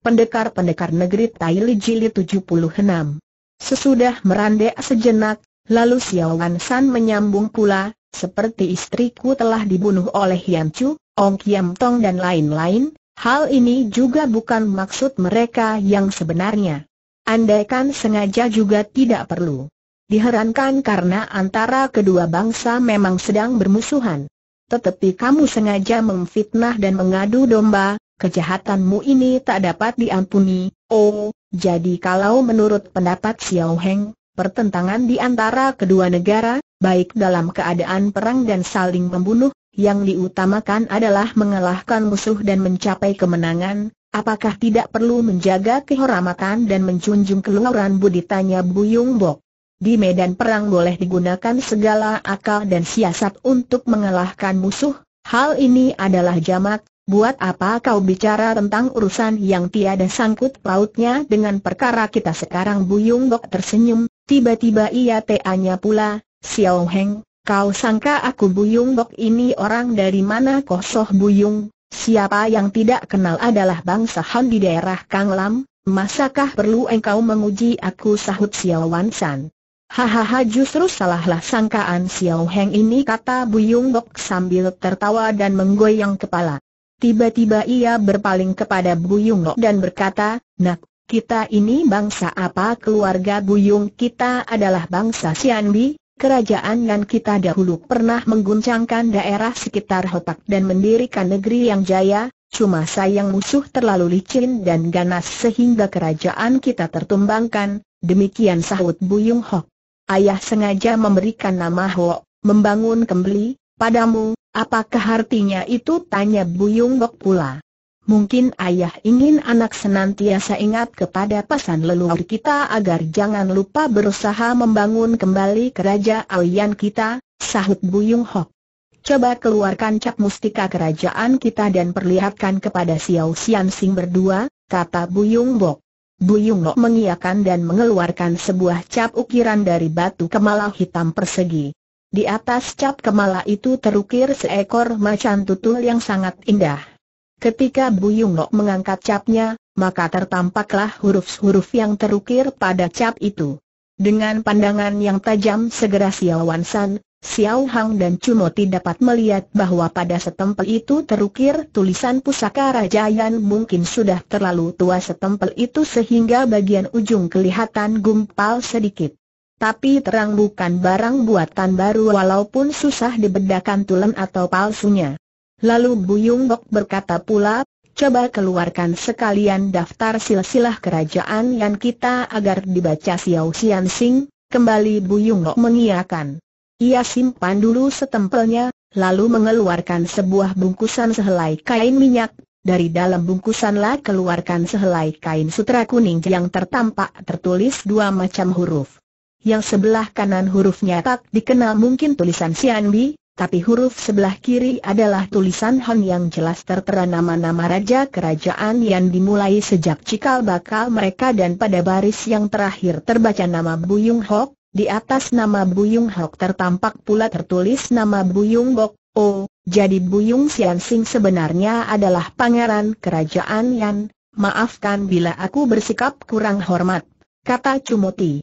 Pendekar-pendekar negeri Taili Jilid 76. Sesudah merandek sejenak, lalu Xiaowan San menyambung pula, seperti istriku telah dibunuh oleh Yan Chu, Ong Kiam Tong dan lain-lain, hal ini juga bukan maksud mereka yang sebenarnya. Andaikan sengaja juga tidak perlu. Diherankan karena antara kedua bangsa memang sedang bermusuhan. Tetapi kamu sengaja memfitnah dan mengadu domba, Kejahatanmu ini tak dapat diampuni, oh, jadi kalau menurut pendapat Xiao Heng, pertentangan di antara kedua negara, baik dalam keadaan perang dan saling membunuh, yang diutamakan adalah mengalahkan musuh dan mencapai kemenangan, apakah tidak perlu menjaga kehormatan dan menjunjung keluaran budi tanya Yung Bok. Di medan perang boleh digunakan segala akal dan siasat untuk mengalahkan musuh, hal ini adalah jamak, Buat apa kau bicara tentang urusan yang tiada sangkut pautnya dengan perkara kita sekarang Buyung Gok tersenyum, tiba-tiba ia tanya pula, Xiao Heng, kau sangka aku Buyung Gok ini orang dari mana kosoh Buyung? Siapa yang tidak kenal adalah bangsa Han di daerah Kang Lam, masakah perlu engkau menguji aku sahut Xiao Wan San? Hahaha justru salahlah sangkaan Xiao Heng ini kata Buyung Gok sambil tertawa dan menggoyang kepala. Tiba-tiba ia berpaling kepada Buyung Lo dan berkata, Nak, kita ini bangsa apa keluarga Buyung kita adalah bangsa Sianbi. kerajaan yang kita dahulu pernah mengguncangkan daerah sekitar Hotak dan mendirikan negeri yang jaya, cuma sayang musuh terlalu licin dan ganas sehingga kerajaan kita tertumbangkan, demikian sahut Buyung Hok. Ayah sengaja memberikan nama Ho, membangun kembali, Padamu, apakah artinya itu? Tanya Buyung Bok pula. Mungkin ayah ingin anak senantiasa ingat kepada pesan leluhur kita agar jangan lupa berusaha membangun kembali kerajaan kita, sahut Buyung Hok. Coba keluarkan cap mustika kerajaan kita dan perlihatkan kepada Xiao Xian Sing berdua, kata Buyung Bok. Buyung Bok mengiakan dan mengeluarkan sebuah cap ukiran dari batu kemalau hitam persegi. Di atas cap kemala itu terukir seekor macan tutul yang sangat indah. Ketika Buyung Nok mengangkat capnya, maka tertampaklah huruf-huruf yang terukir pada cap itu. Dengan pandangan yang tajam segera Xiao Wansan, Xiao Hang dan Cumoti dapat melihat bahwa pada setempel itu terukir tulisan pusaka Raja Yan mungkin sudah terlalu tua setempel itu sehingga bagian ujung kelihatan gumpal sedikit tapi terang bukan barang buatan baru walaupun susah dibedakan tulen atau palsunya. Lalu Buyung Bok berkata pula, coba keluarkan sekalian daftar silsilah kerajaan yang kita agar dibaca Xiao Xian Sing, kembali Buyung Bok mengiakan. Ia simpan dulu setempelnya, lalu mengeluarkan sebuah bungkusan sehelai kain minyak dari dalam bungkusanlah keluarkan sehelai kain sutra kuning yang tertampak tertulis dua macam huruf yang sebelah kanan hurufnya tak dikenal mungkin tulisan Sian Bi, tapi huruf sebelah kiri adalah tulisan Han yang jelas tertera nama-nama raja kerajaan yang dimulai sejak cikal bakal mereka dan pada baris yang terakhir terbaca nama Buyung Hok, di atas nama Buyung Hok tertampak pula tertulis nama Buyung Bok, oh, jadi Buyung Sian Sing sebenarnya adalah pangeran kerajaan yang. maafkan bila aku bersikap kurang hormat, kata Cumoti.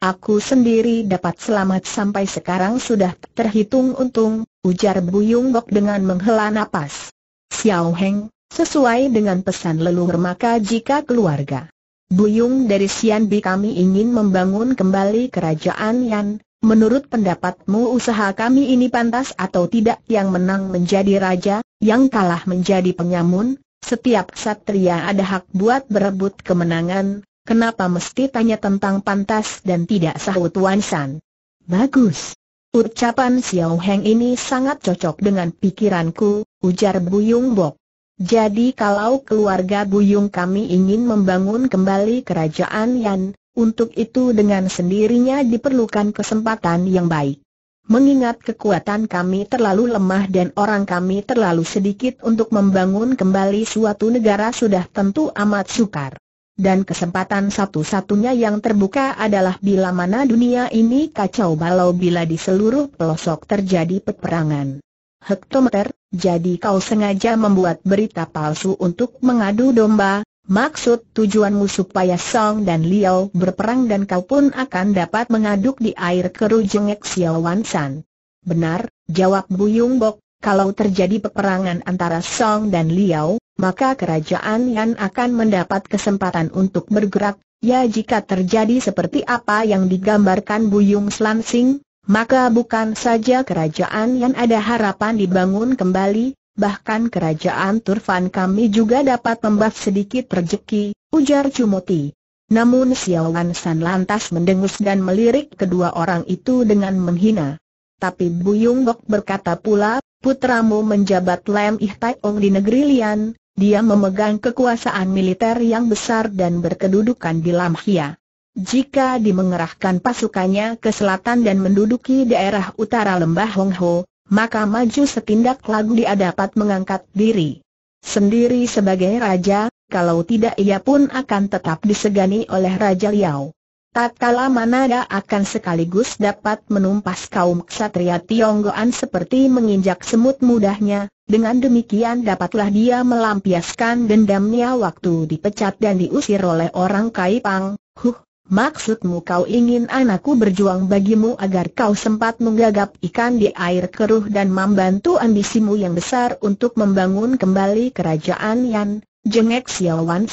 Aku sendiri dapat selamat sampai sekarang sudah terhitung untung, ujar Buyung Gok dengan menghela napas. Xiao Heng, sesuai dengan pesan leluhur maka jika keluarga Buyung dari Xian Bi kami ingin membangun kembali kerajaan Yan, menurut pendapatmu usaha kami ini pantas atau tidak yang menang menjadi raja, yang kalah menjadi penyamun, setiap satria ada hak buat berebut kemenangan, kenapa mesti tanya tentang pantas dan tidak sahut Wan San? Bagus. Ucapan Xiao Heng ini sangat cocok dengan pikiranku, ujar Buyung Bok. Jadi kalau keluarga Buyung kami ingin membangun kembali kerajaan Yan, untuk itu dengan sendirinya diperlukan kesempatan yang baik. Mengingat kekuatan kami terlalu lemah dan orang kami terlalu sedikit untuk membangun kembali suatu negara sudah tentu amat sukar dan kesempatan satu-satunya yang terbuka adalah bila mana dunia ini kacau balau bila di seluruh pelosok terjadi peperangan. Hektometer, jadi kau sengaja membuat berita palsu untuk mengadu domba, maksud tujuanmu supaya Song dan Liao berperang dan kau pun akan dapat mengaduk di air keruh Xiao Wan San. Benar, jawab Buyung Bok, kalau terjadi peperangan antara Song dan Liao, maka kerajaan yang akan mendapat kesempatan untuk bergerak, ya jika terjadi seperti apa yang digambarkan Buyung Slansing, maka bukan saja kerajaan yang ada harapan dibangun kembali, bahkan kerajaan Turfan kami juga dapat membuat sedikit rejeki, ujar Cumoti. Namun Xiaolan San lantas mendengus dan melirik kedua orang itu dengan menghina. Tapi Buyung Gok berkata pula, putramu menjabat Lam Ih di negeri Lian, dia memegang kekuasaan militer yang besar dan berkedudukan di Lamhia. Jika dimengerahkan pasukannya ke selatan dan menduduki daerah utara lembah Hongho, maka maju setindak lagu dia dapat mengangkat diri sendiri sebagai raja, kalau tidak ia pun akan tetap disegani oleh Raja Liao. Tatkala Manada akan sekaligus dapat menumpas kaum ksatria Tionggoan seperti menginjak semut mudahnya, dengan demikian dapatlah dia melampiaskan dendamnya waktu dipecat dan diusir oleh orang Kaipang. Huh, maksudmu kau ingin anakku berjuang bagimu agar kau sempat menggagap ikan di air keruh dan membantu ambisimu yang besar untuk membangun kembali kerajaan Yan, jengek Xiao Wan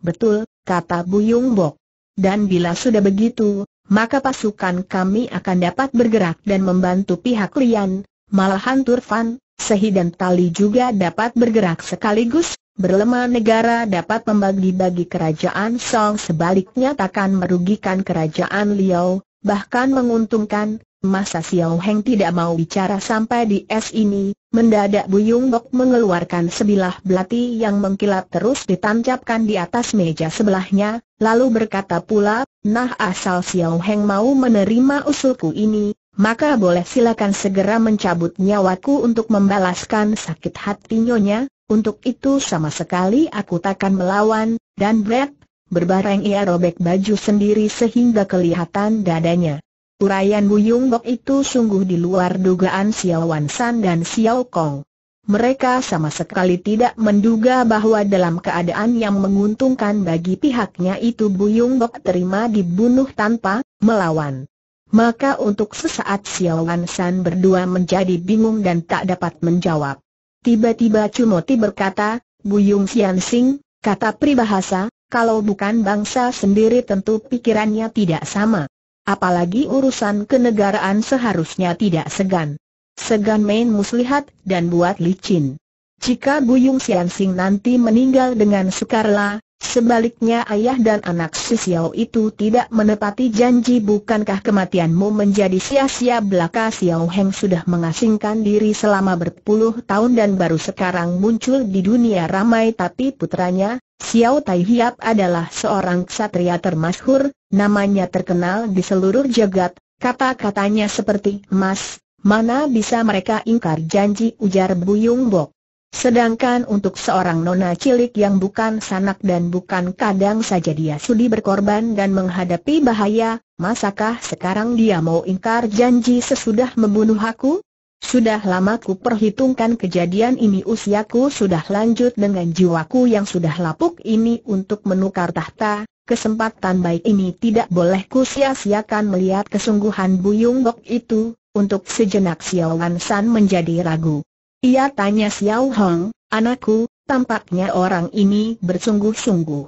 Betul, kata Buyung Bok dan bila sudah begitu, maka pasukan kami akan dapat bergerak dan membantu pihak Lian, malahan Turfan, Sehi dan Tali juga dapat bergerak sekaligus, berlemah negara dapat membagi-bagi kerajaan Song sebaliknya takkan merugikan kerajaan Liao, bahkan menguntungkan, masa Xiao Heng tidak mau bicara sampai di es ini, mendadak Buyung Bok mengeluarkan sebilah belati yang mengkilat terus ditancapkan di atas meja sebelahnya, lalu berkata pula, nah asal Xiao Heng mau menerima usulku ini, maka boleh silakan segera mencabut nyawaku untuk membalaskan sakit hati nyonya, untuk itu sama sekali aku takkan melawan, dan berat. Berbareng ia robek baju sendiri sehingga kelihatan dadanya. Uraian Buyung Bok itu sungguh di luar dugaan Xiao Wan San dan Xiao Kong. Mereka sama sekali tidak menduga bahwa dalam keadaan yang menguntungkan bagi pihaknya itu Buyung Bok terima dibunuh tanpa melawan. Maka untuk sesaat Xiao Wan San berdua menjadi bingung dan tak dapat menjawab. Tiba-tiba Cumoti berkata, Buyung Sian Sing, kata pribahasa. Kalau bukan bangsa sendiri tentu pikirannya tidak sama. Apalagi urusan kenegaraan seharusnya tidak segan. Segan main muslihat dan buat licin. Jika Buyung Siansing nanti meninggal dengan sukarela, Sebaliknya ayah dan anak si Xiao itu tidak menepati janji bukankah kematianmu menjadi sia-sia belaka Xiao Heng sudah mengasingkan diri selama berpuluh tahun dan baru sekarang muncul di dunia ramai tapi putranya, Xiao Tai Hiap adalah seorang ksatria termasyhur, namanya terkenal di seluruh jagat, kata-katanya seperti emas, mana bisa mereka ingkar janji ujar Bu Buyung Bok. Sedangkan untuk seorang nona cilik yang bukan sanak dan bukan kadang saja dia sudi berkorban dan menghadapi bahaya, masakah sekarang dia mau ingkar janji sesudah membunuh aku? Sudah lama ku perhitungkan kejadian ini usiaku sudah lanjut dengan jiwaku yang sudah lapuk ini untuk menukar tahta, kesempatan baik ini tidak boleh ku sia-siakan melihat kesungguhan Buyung Bok itu, untuk sejenak Xiao Wan San menjadi ragu. Ia tanya Xiao Hong, anakku, tampaknya orang ini bersungguh-sungguh.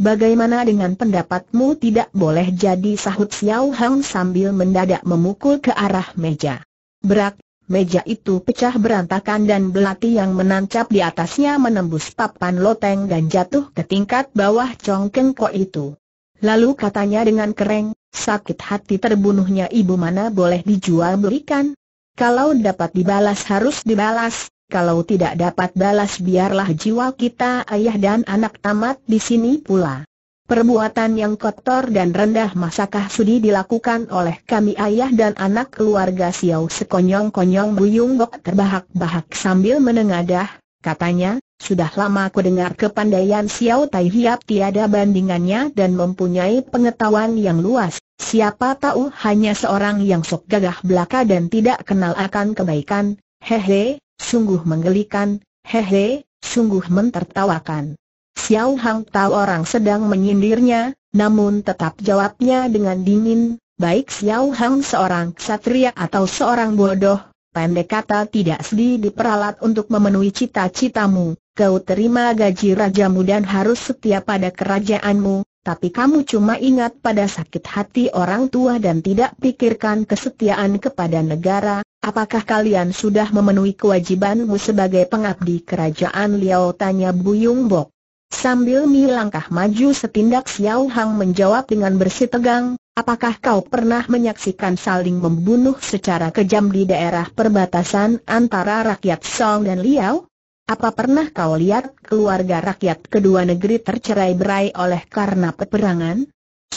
Bagaimana dengan pendapatmu tidak boleh jadi sahut Xiao Hong sambil mendadak memukul ke arah meja. Berak, meja itu pecah berantakan dan belati yang menancap di atasnya menembus papan loteng dan jatuh ke tingkat bawah congkeng kok itu. Lalu katanya dengan kering, sakit hati terbunuhnya ibu mana boleh dijual belikan, kalau dapat dibalas harus dibalas, kalau tidak dapat balas biarlah jiwa kita ayah dan anak tamat di sini pula. Perbuatan yang kotor dan rendah masakah sudi dilakukan oleh kami ayah dan anak keluarga Xiao sekonyong-konyong Buyung Bok terbahak-bahak sambil menengadah, katanya, sudah lama aku dengar kepandaian Xiao Tai Hiap tiada bandingannya dan mempunyai pengetahuan yang luas Siapa tahu hanya seorang yang sok gagah belaka dan tidak kenal akan kebaikan, hehe, sungguh menggelikan, hehe, sungguh mentertawakan. Xiao Hang tahu orang sedang menyindirnya, namun tetap jawabnya dengan dingin, baik Xiao Hang seorang ksatria atau seorang bodoh, pendek kata tidak sedih diperalat untuk memenuhi cita-citamu, kau terima gaji rajamu dan harus setia pada kerajaanmu, tapi kamu cuma ingat pada sakit hati orang tua dan tidak pikirkan kesetiaan kepada negara, apakah kalian sudah memenuhi kewajibanmu sebagai pengabdi kerajaan Liao tanya Yung Bok. Sambil Mi maju setindak Xiao Hang menjawab dengan bersih tegang. apakah kau pernah menyaksikan saling membunuh secara kejam di daerah perbatasan antara rakyat Song dan Liao? Apa pernah kau lihat keluarga rakyat kedua negeri tercerai-berai oleh karena peperangan?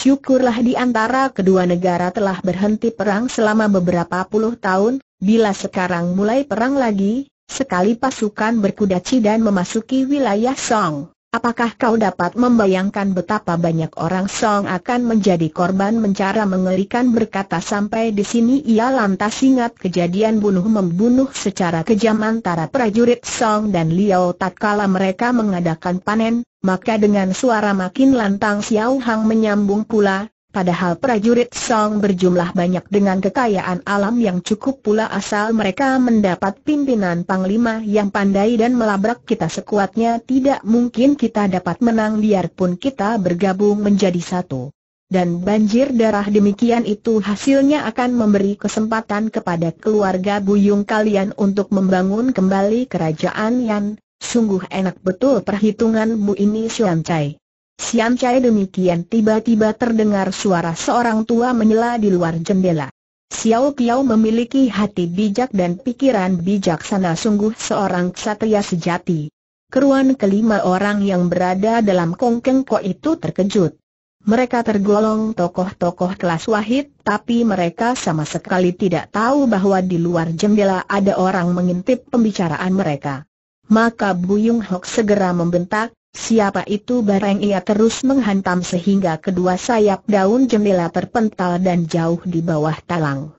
Syukurlah di antara kedua negara telah berhenti perang selama beberapa puluh tahun, bila sekarang mulai perang lagi, sekali pasukan berkuda Cidan memasuki wilayah Song, Apakah kau dapat membayangkan betapa banyak orang Song akan menjadi korban mencara mengerikan berkata sampai di sini ia lantas ingat kejadian bunuh-membunuh secara kejam antara prajurit Song dan Liao tatkala mereka mengadakan panen, maka dengan suara makin lantang Xiao Hang menyambung pula, Padahal prajurit Song berjumlah banyak dengan kekayaan alam yang cukup pula asal mereka mendapat pimpinan Panglima yang pandai dan melabrak kita sekuatnya tidak mungkin kita dapat menang biarpun kita bergabung menjadi satu. Dan banjir darah demikian itu hasilnya akan memberi kesempatan kepada keluarga Buyung kalian untuk membangun kembali kerajaan yang sungguh enak betul perhitunganmu ini Xuan Sian Chai demikian tiba-tiba terdengar suara seorang tua menyela di luar jendela. Xiao Piao memiliki hati bijak dan pikiran bijaksana sungguh seorang ksatria sejati. Keruan kelima orang yang berada dalam kongkeng kok itu terkejut. Mereka tergolong tokoh-tokoh kelas wahid, tapi mereka sama sekali tidak tahu bahwa di luar jendela ada orang mengintip pembicaraan mereka. Maka Buyung Hok segera membentak, Siapa itu bareng ia terus menghantam sehingga kedua sayap daun jendela terpental dan jauh di bawah talang.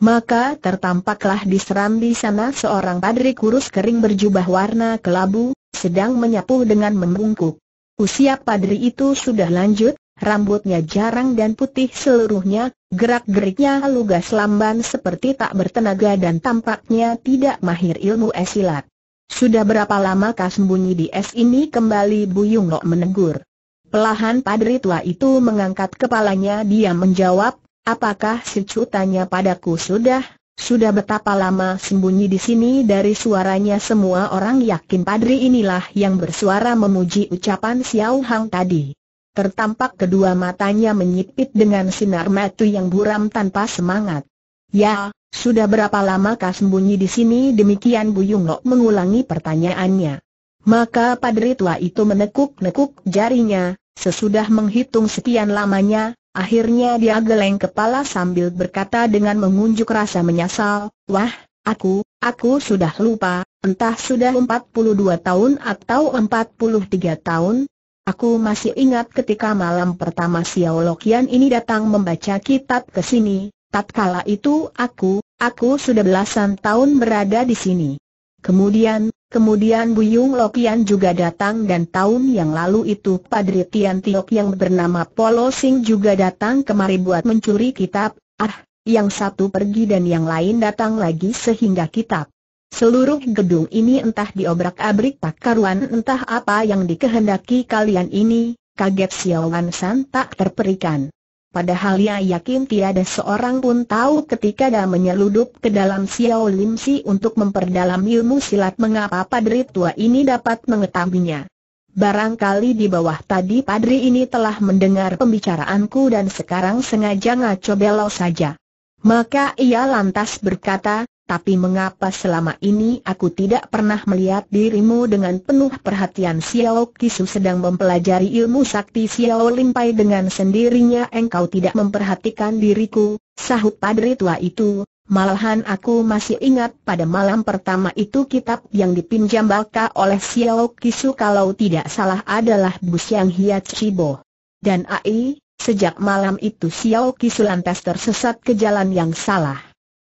Maka tertampaklah di serambi sana seorang padri kurus kering berjubah warna kelabu, sedang menyapu dengan membungkuk. Usia padri itu sudah lanjut, rambutnya jarang dan putih seluruhnya, gerak-geriknya lugas lamban seperti tak bertenaga dan tampaknya tidak mahir ilmu esilat. Sudah berapa lama kau sembunyi di es ini kembali Bu Yung menegur. Pelahan padri tua itu mengangkat kepalanya dia menjawab, apakah si padaku sudah, sudah betapa lama sembunyi di sini dari suaranya semua orang yakin padri inilah yang bersuara memuji ucapan Xiao Hang tadi. Tertampak kedua matanya menyipit dengan sinar matu yang buram tanpa semangat. Ya, sudah berapa lama kau sembunyi di sini demikian Bu Yungok mengulangi pertanyaannya. Maka padri tua itu menekuk-nekuk jarinya, sesudah menghitung sekian lamanya, akhirnya dia geleng kepala sambil berkata dengan mengunjuk rasa menyesal, Wah, aku, aku sudah lupa, entah sudah 42 tahun atau 43 tahun, Aku masih ingat ketika malam pertama Xiao Lokian ini datang membaca kitab ke sini, Tatkala itu aku, aku sudah belasan tahun berada di sini. Kemudian, kemudian Buyung Lokian juga datang dan tahun yang lalu itu Padri Tian Tiok yang bernama Polo Sing juga datang kemari buat mencuri kitab, ah, yang satu pergi dan yang lain datang lagi sehingga kitab. Seluruh gedung ini entah diobrak-abrik tak karuan entah apa yang dikehendaki kalian ini, kaget Wan San tak terperikan. Padahal ia yakin tiada seorang pun tahu ketika dia menyeludup ke dalam Xiao Lim Si untuk memperdalam ilmu silat mengapa padri tua ini dapat mengetahuinya. Barangkali di bawah tadi padri ini telah mendengar pembicaraanku dan sekarang sengaja ngaco belau saja. Maka ia lantas berkata, tapi mengapa selama ini aku tidak pernah melihat dirimu dengan penuh perhatian Xiao Kisu sedang mempelajari ilmu sakti Xiao Limpai dengan sendirinya engkau tidak memperhatikan diriku, sahut Padri tua itu, malahan aku masih ingat pada malam pertama itu kitab yang dipinjam Baka oleh Xiao Kisu kalau tidak salah adalah Busyang Hiat Shibo. Dan Ai, sejak malam itu Xiao Kisu lantas tersesat ke jalan yang salah.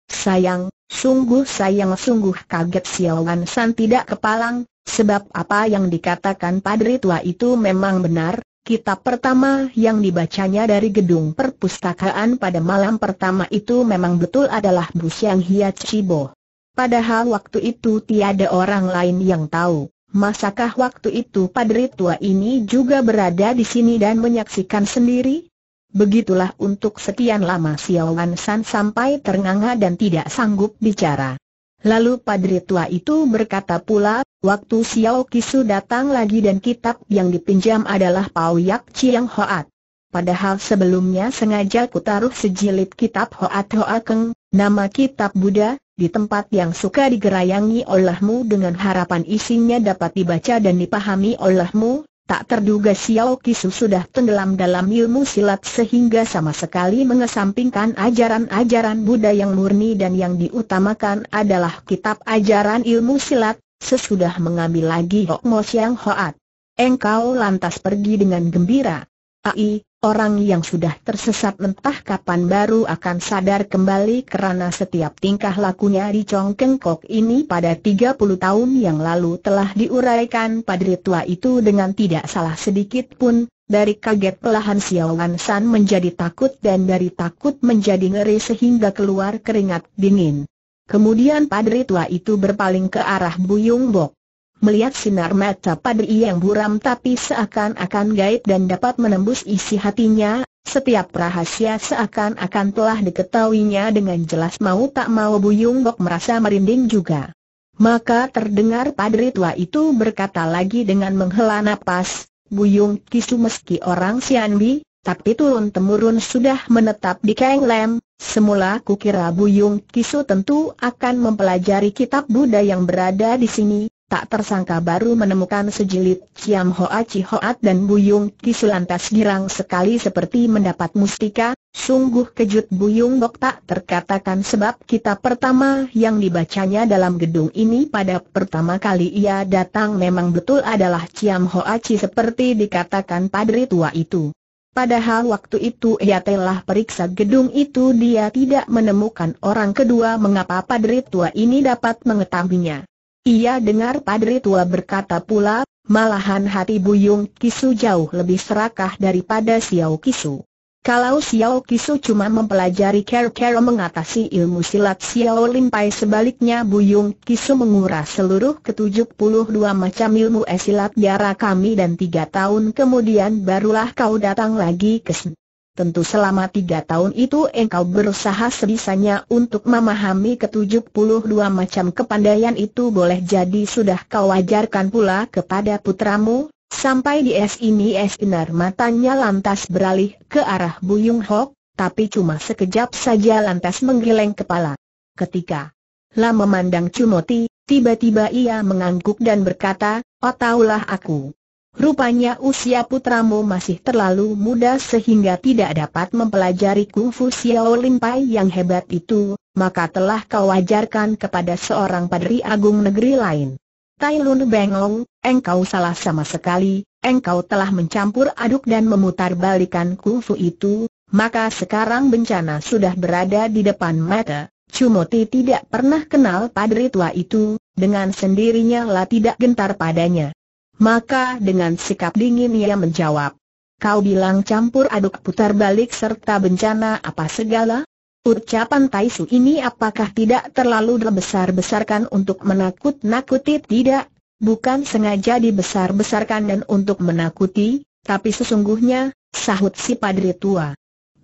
Sayang, Sungguh sayang-sungguh kaget Siawan San tidak kepalang, sebab apa yang dikatakan Padri Tua itu memang benar, kitab pertama yang dibacanya dari gedung perpustakaan pada malam pertama itu memang betul adalah Bu Siang Hiat Cibo. Padahal waktu itu tiada orang lain yang tahu. Masakah waktu itu Padri Tua ini juga berada di sini dan menyaksikan sendiri? Begitulah untuk sekian lama Xiao Wan San sampai ternganga dan tidak sanggup bicara. Lalu padri tua itu berkata pula, waktu Xiao Kisu datang lagi dan kitab yang dipinjam adalah Pau Yak Chiang Hoat. Padahal sebelumnya sengaja ku taruh sejilid kitab Hoat Hoa nama kitab Buddha, di tempat yang suka digerayangi olehmu dengan harapan isinya dapat dibaca dan dipahami olehmu, Tak terduga Xiao Kisu sudah tenggelam dalam ilmu silat sehingga sama sekali mengesampingkan ajaran-ajaran Buddha yang murni dan yang diutamakan adalah kitab ajaran ilmu silat, sesudah mengambil lagi Hok Mo Siang Hoat. Engkau lantas pergi dengan gembira. Ai, Orang yang sudah tersesat entah kapan baru akan sadar kembali kerana setiap tingkah lakunya di Chong Kok ini pada 30 tahun yang lalu telah diuraikan padri tua itu dengan tidak salah sedikit pun, dari kaget pelahan Xiaolan San menjadi takut dan dari takut menjadi ngeri sehingga keluar keringat dingin. Kemudian padri tua itu berpaling ke arah Buyung Bok melihat sinar mata padri yang buram tapi seakan-akan gaib dan dapat menembus isi hatinya, setiap rahasia seakan-akan telah diketahuinya dengan jelas mau tak mau Buyung Bok merasa merinding juga. Maka terdengar padri tua itu berkata lagi dengan menghela napas, Buyung Kisu meski orang Sianbi, tapi turun-temurun sudah menetap di Kang Lem, Semula kukira Buyung Kisu tentu akan mempelajari kitab Buddha yang berada di sini, tak tersangka baru menemukan sejilid Ciam Hoa Chi Hoat dan Buyung Kisu girang sekali seperti mendapat mustika, sungguh kejut Buyung Bok tak terkatakan sebab kita pertama yang dibacanya dalam gedung ini pada pertama kali ia datang memang betul adalah Ciam Hoa Chi seperti dikatakan padri tua itu. Padahal waktu itu ia telah periksa gedung itu dia tidak menemukan orang kedua mengapa padri tua ini dapat mengetahuinya. Ia dengar padri tua berkata pula, malahan hati Buyung Kisu jauh lebih serakah daripada Xiao Kisu. Kalau Xiao Kisu cuma mempelajari care-care mengatasi ilmu silat Xiao Limpai sebaliknya Buyung Kisu menguras seluruh ke-72 macam ilmu esilat biara kami dan tiga tahun kemudian barulah kau datang lagi ke sini. Tentu selama tiga tahun itu engkau berusaha sebisanya untuk memahami ketujuh puluh dua macam kepandaian itu boleh jadi sudah kau ajarkan pula kepada putramu, sampai di es ini es Inar matanya lantas beralih ke arah Buyung Hok, tapi cuma sekejap saja lantas menggeleng kepala. Ketika Lam memandang Cumoti, tiba-tiba ia mengangguk dan berkata, Oh taulah aku. Rupanya usia putramu masih terlalu muda sehingga tidak dapat mempelajari kungfu Xiao Lin Pai yang hebat itu, maka telah kau ajarkan kepada seorang padri agung negeri lain. Tai Lun Bengong, engkau salah sama sekali, engkau telah mencampur aduk dan memutar balikan kungfu itu, maka sekarang bencana sudah berada di depan mata. Cumoti tidak pernah kenal padri tua itu, dengan sendirinya lah tidak gentar padanya. Maka dengan sikap dingin ia menjawab. Kau bilang campur aduk putar balik serta bencana apa segala? Ucapan Taisu ini apakah tidak terlalu dibesar-besarkan untuk menakut-nakuti? Tidak, bukan sengaja dibesar-besarkan dan untuk menakuti, tapi sesungguhnya, sahut si padri tua.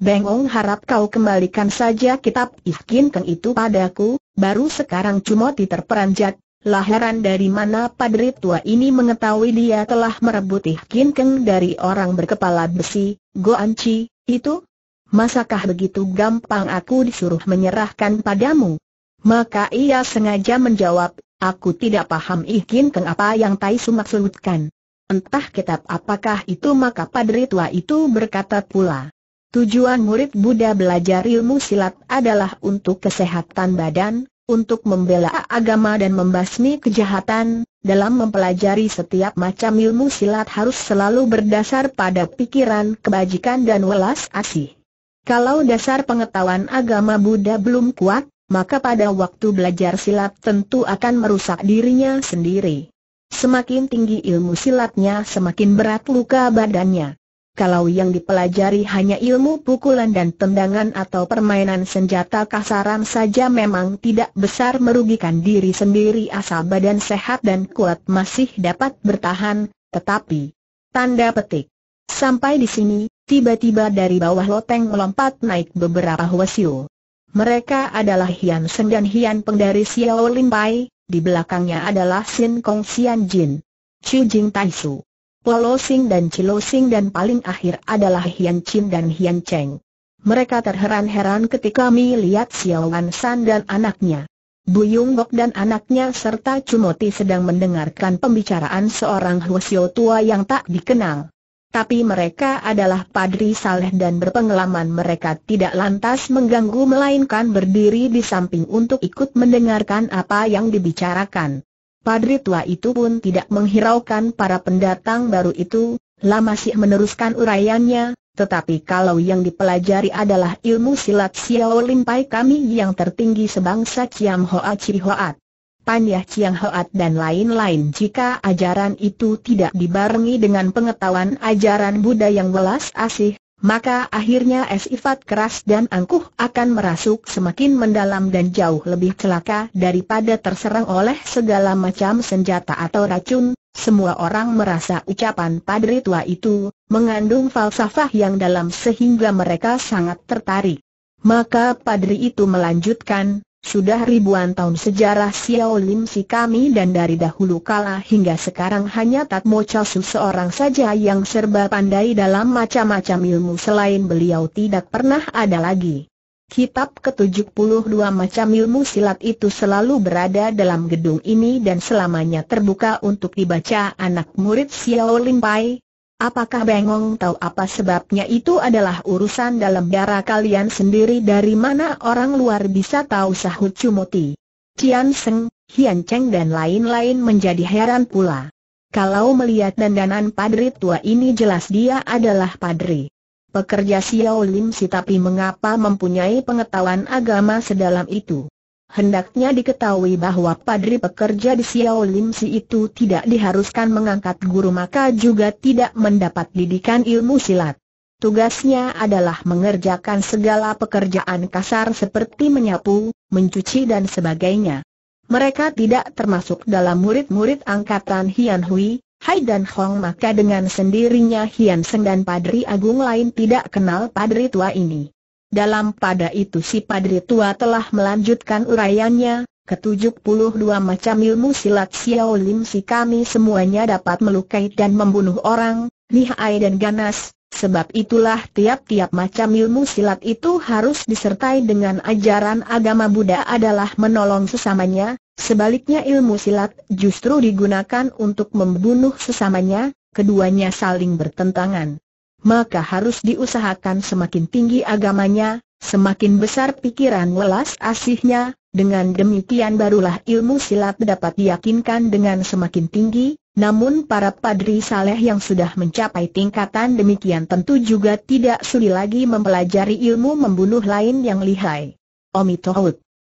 Bengong harap kau kembalikan saja kitab Ifkin Keng itu padaku, baru sekarang Cumoti terperanjat, Laheran dari mana padri tua ini mengetahui dia telah merebut Kin Keng dari orang berkepala besi, Goanci, itu? Masakah begitu gampang aku disuruh menyerahkan padamu? Maka ia sengaja menjawab, aku tidak paham Kin Keng apa yang Tai Su maksudkan. Entah kitab apakah itu maka padri tua itu berkata pula. Tujuan murid Buddha belajar ilmu silat adalah untuk kesehatan badan, untuk membela agama dan membasmi kejahatan, dalam mempelajari setiap macam ilmu silat harus selalu berdasar pada pikiran kebajikan dan welas asih. Kalau dasar pengetahuan agama Buddha belum kuat, maka pada waktu belajar silat tentu akan merusak dirinya sendiri. Semakin tinggi ilmu silatnya semakin berat luka badannya kalau yang dipelajari hanya ilmu pukulan dan tendangan atau permainan senjata kasaran saja memang tidak besar merugikan diri sendiri asal badan sehat dan kuat masih dapat bertahan, tetapi... Tanda petik. Sampai di sini, tiba-tiba dari bawah loteng melompat naik beberapa huasiu. Mereka adalah Hian Seng dan Hian Peng dari Xiao pai. di belakangnya adalah Sin Kong Xian Jin. Chu Jing Tai Su. Polosing dan Cilosing dan paling akhir adalah Hian Chin dan Hian Cheng. Mereka terheran-heran ketika melihat Wan San dan anaknya. Bu Yung Gok dan anaknya serta Cumoti sedang mendengarkan pembicaraan seorang Huo tua yang tak dikenal. Tapi mereka adalah padri saleh dan berpengalaman mereka tidak lantas mengganggu melainkan berdiri di samping untuk ikut mendengarkan apa yang dibicarakan. Padri tua itu pun tidak menghiraukan para pendatang baru itu, lah masih meneruskan uraiannya, tetapi kalau yang dipelajari adalah ilmu silat Xiao Pai kami yang tertinggi sebangsa Ciam Hoa Ciri Hoat. Panyah Ciang Hoat dan lain-lain jika ajaran itu tidak dibarengi dengan pengetahuan ajaran Buddha yang welas asih, maka akhirnya es keras dan angkuh akan merasuk semakin mendalam dan jauh lebih celaka daripada terserang oleh segala macam senjata atau racun. Semua orang merasa ucapan padri tua itu mengandung falsafah yang dalam sehingga mereka sangat tertarik. Maka padri itu melanjutkan, sudah ribuan tahun sejarah Xiao Si kami dan dari dahulu kala hingga sekarang hanya Tatmo Chasu seorang saja yang serba pandai dalam macam-macam ilmu selain beliau tidak pernah ada lagi. Kitab ke-72 macam ilmu silat itu selalu berada dalam gedung ini dan selamanya terbuka untuk dibaca anak murid Xiao Lim Pai, Apakah bengong tahu apa sebabnya itu adalah urusan dalam darah kalian sendiri dari mana orang luar bisa tahu sahut Cumoti. Tian Seng, Hian Cheng dan lain-lain menjadi heran pula. Kalau melihat dandanan padri tua ini jelas dia adalah padri. Pekerja Xiao Lim Si tapi mengapa mempunyai pengetahuan agama sedalam itu? Hendaknya diketahui bahwa padri pekerja di Xiao Lim Si itu tidak diharuskan mengangkat guru maka juga tidak mendapat didikan ilmu silat. Tugasnya adalah mengerjakan segala pekerjaan kasar seperti menyapu, mencuci dan sebagainya. Mereka tidak termasuk dalam murid-murid angkatan Hian Hui, Hai dan Hong maka dengan sendirinya Hian Seng dan Padri Agung lain tidak kenal Padri tua ini. Dalam pada itu si padri tua telah melanjutkan uraiannya, ke-72 macam ilmu silat Xiao si kami semuanya dapat melukai dan membunuh orang, lihai dan ganas, sebab itulah tiap-tiap macam ilmu silat itu harus disertai dengan ajaran agama Buddha adalah menolong sesamanya, sebaliknya ilmu silat justru digunakan untuk membunuh sesamanya, keduanya saling bertentangan maka harus diusahakan semakin tinggi agamanya, semakin besar pikiran welas asihnya, dengan demikian barulah ilmu silat dapat diyakinkan dengan semakin tinggi, namun para padri saleh yang sudah mencapai tingkatan demikian tentu juga tidak sulit lagi mempelajari ilmu membunuh lain yang lihai. Omi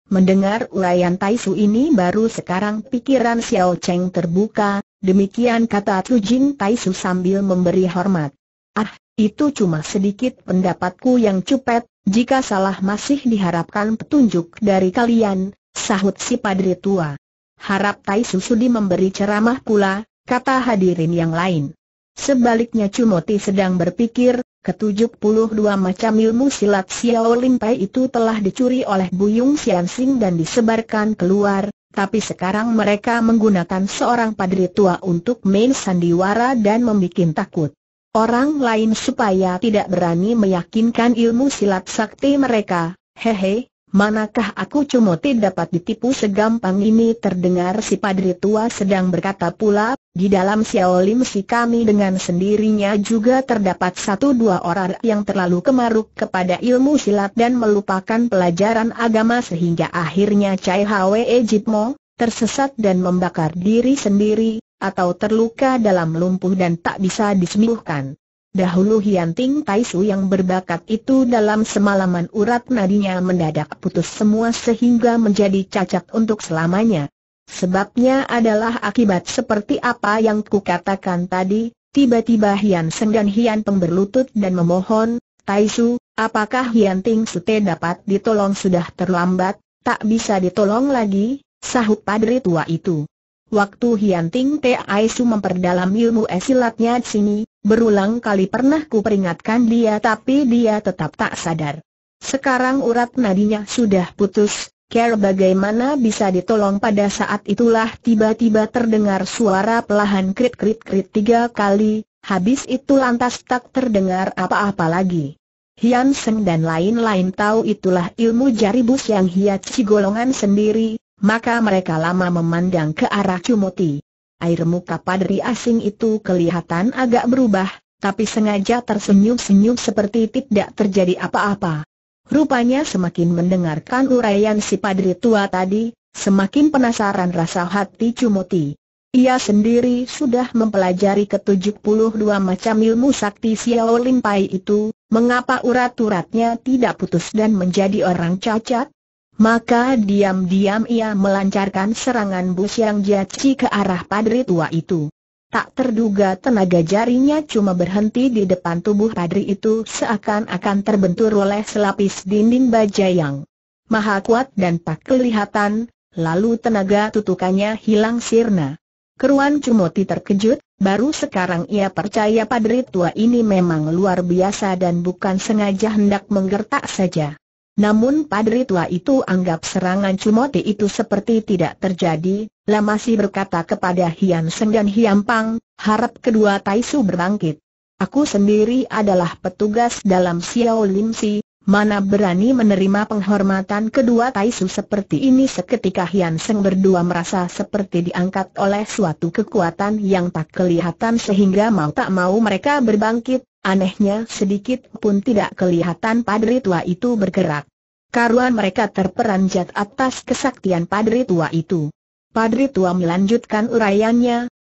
Mendengar ulayan Taisu ini baru sekarang pikiran Xiao Cheng terbuka, demikian kata Tujing Taisu sambil memberi hormat. Ah, itu cuma sedikit pendapatku yang cupet, jika salah masih diharapkan petunjuk dari kalian, sahut si padri tua. Harap Tai Susudi memberi ceramah pula, kata hadirin yang lain. Sebaliknya Cumoti sedang berpikir, ketujuh puluh dua macam ilmu silat Xiao Lim Pai itu telah dicuri oleh Buyung Sing dan disebarkan keluar, tapi sekarang mereka menggunakan seorang padri tua untuk main sandiwara dan membuat takut orang lain supaya tidak berani meyakinkan ilmu silat sakti mereka. Hehe, manakah aku cuma tidak dapat ditipu segampang ini terdengar si padri tua sedang berkata pula, di dalam Xiaolim si kami dengan sendirinya juga terdapat satu dua orang yang terlalu kemaruk kepada ilmu silat dan melupakan pelajaran agama sehingga akhirnya Cai Hwe Ejitmo, tersesat dan membakar diri sendiri, atau terluka dalam lumpuh dan tak bisa disembuhkan. Dahulu Hian Ting Tai Su yang berbakat itu dalam semalaman urat nadinya mendadak putus semua sehingga menjadi cacat untuk selamanya. Sebabnya adalah akibat seperti apa yang kukatakan tadi, tiba-tiba Hian Seng dan Hian Peng berlutut dan memohon, Tai Su, apakah Hian Ting Sute dapat ditolong sudah terlambat, tak bisa ditolong lagi, sahut padri tua itu. Waktu Hian Ting Te Aisu memperdalam ilmu esilatnya di sini, berulang kali pernah ku peringatkan dia tapi dia tetap tak sadar. Sekarang urat nadinya sudah putus, care bagaimana bisa ditolong pada saat itulah tiba-tiba terdengar suara pelahan krit-krit-krit tiga kali, habis itu lantas tak terdengar apa-apa lagi. Hian Seng dan lain-lain tahu itulah ilmu jaribus yang Hiat si golongan sendiri, maka mereka lama memandang ke arah Cumoti. Air muka padri asing itu kelihatan agak berubah, tapi sengaja tersenyum-senyum seperti tidak terjadi apa-apa. Rupanya semakin mendengarkan uraian si padri tua tadi, semakin penasaran rasa hati Cumoti. Ia sendiri sudah mempelajari ke-72 macam ilmu sakti Xiao Limpai itu, mengapa urat-uratnya tidak putus dan menjadi orang cacat? Maka diam-diam ia melancarkan serangan bus yang jaci ke arah padri tua itu. Tak terduga tenaga jarinya cuma berhenti di depan tubuh padri itu seakan-akan terbentur oleh selapis dinding baja yang maha kuat dan tak kelihatan, lalu tenaga tutukannya hilang sirna. Keruan Cumoti terkejut, baru sekarang ia percaya padri tua ini memang luar biasa dan bukan sengaja hendak menggertak saja. Namun padri tua itu anggap serangan Cumote itu seperti tidak terjadi, lah masih berkata kepada Hian Seng dan Hian Pang, harap kedua Taisu berbangkit. Aku sendiri adalah petugas dalam Xiao Lim Si, Mana berani menerima penghormatan kedua Taisu seperti ini seketika Hian Seng berdua merasa seperti diangkat oleh suatu kekuatan yang tak kelihatan sehingga mau tak mau mereka berbangkit, anehnya sedikit pun tidak kelihatan padri tua itu bergerak. Karuan mereka terperanjat atas kesaktian padri tua itu. Padri tua melanjutkan uraiannya,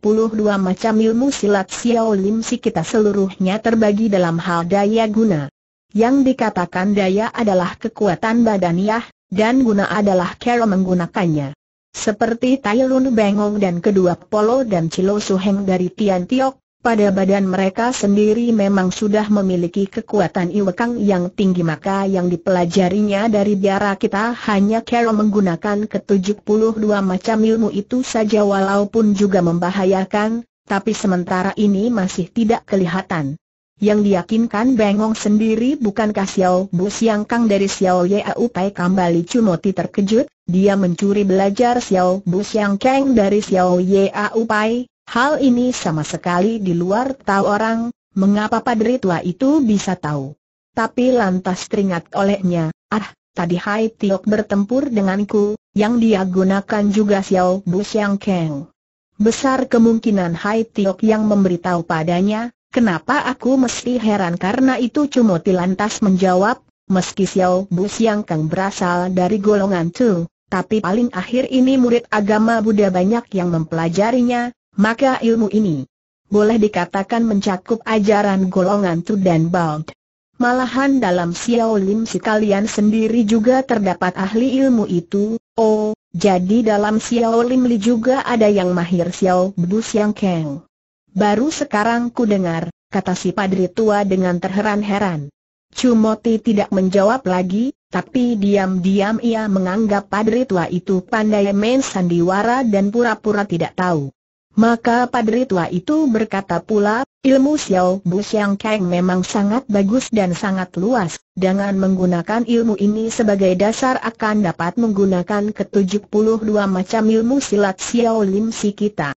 puluh dua macam ilmu silat Xiao Lim si kita seluruhnya terbagi dalam hal daya guna. Yang dikatakan daya adalah kekuatan badaniah, dan guna adalah cara menggunakannya. Seperti Tai Lun Bengong dan kedua Polo dan Cilo Suheng dari Tian Tiok, pada badan mereka sendiri memang sudah memiliki kekuatan iwekang yang tinggi maka yang dipelajarinya dari biara kita hanya cara menggunakan ke-72 macam ilmu itu saja walaupun juga membahayakan, tapi sementara ini masih tidak kelihatan yang diyakinkan Bengong sendiri bukan Xiao Bu Siang Kang dari Xiao au Pai kembali Cumoti terkejut, dia mencuri belajar Xiao Bu Siang Kang dari Xiao au Pai, hal ini sama sekali di luar tahu orang, mengapa padri tua itu bisa tahu. Tapi lantas teringat olehnya, ah, tadi Hai Tiok bertempur denganku, yang dia gunakan juga Xiao Bu Siang Kang. Besar kemungkinan Hai Tiok yang memberitahu padanya, Kenapa aku mesti heran karena itu Cumoti lantas menjawab, meski Xiao Bu Siang Kang berasal dari golongan Tu, tapi paling akhir ini murid agama Buddha banyak yang mempelajarinya, maka ilmu ini boleh dikatakan mencakup ajaran golongan Tu dan bald. Malahan dalam Xiao Lim si kalian sendiri juga terdapat ahli ilmu itu, oh, jadi dalam Xiao Lim Li juga ada yang mahir Xiao Bu Siang Kang. Baru sekarang ku dengar, kata si padri tua dengan terheran-heran. Cumoti tidak menjawab lagi, tapi diam-diam ia menganggap padri tua itu pandai main sandiwara dan pura-pura tidak tahu. Maka padri tua itu berkata pula, ilmu Xiao Bu Xiang Kang memang sangat bagus dan sangat luas, dengan menggunakan ilmu ini sebagai dasar akan dapat menggunakan ketujuh puluh dua macam ilmu silat Xiao Lim Si kita.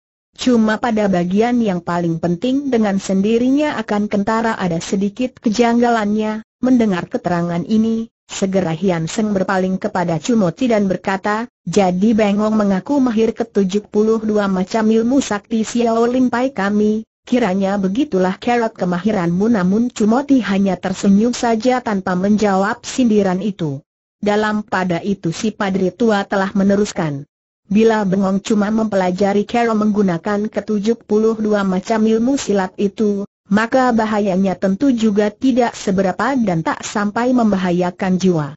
Cuma pada bagian yang paling penting dengan sendirinya akan kentara ada sedikit kejanggalannya, mendengar keterangan ini, segera Hian Seng berpaling kepada Cumoti dan berkata, jadi Bengong mengaku mahir ke-72 macam ilmu sakti Xiao Pai kami, kiranya begitulah kerat kemahiranmu namun Cumoti hanya tersenyum saja tanpa menjawab sindiran itu. Dalam pada itu si padri tua telah meneruskan. Bila Bengong cuma mempelajari cara menggunakan ke-72 macam ilmu silat itu, maka bahayanya tentu juga tidak seberapa dan tak sampai membahayakan jiwa.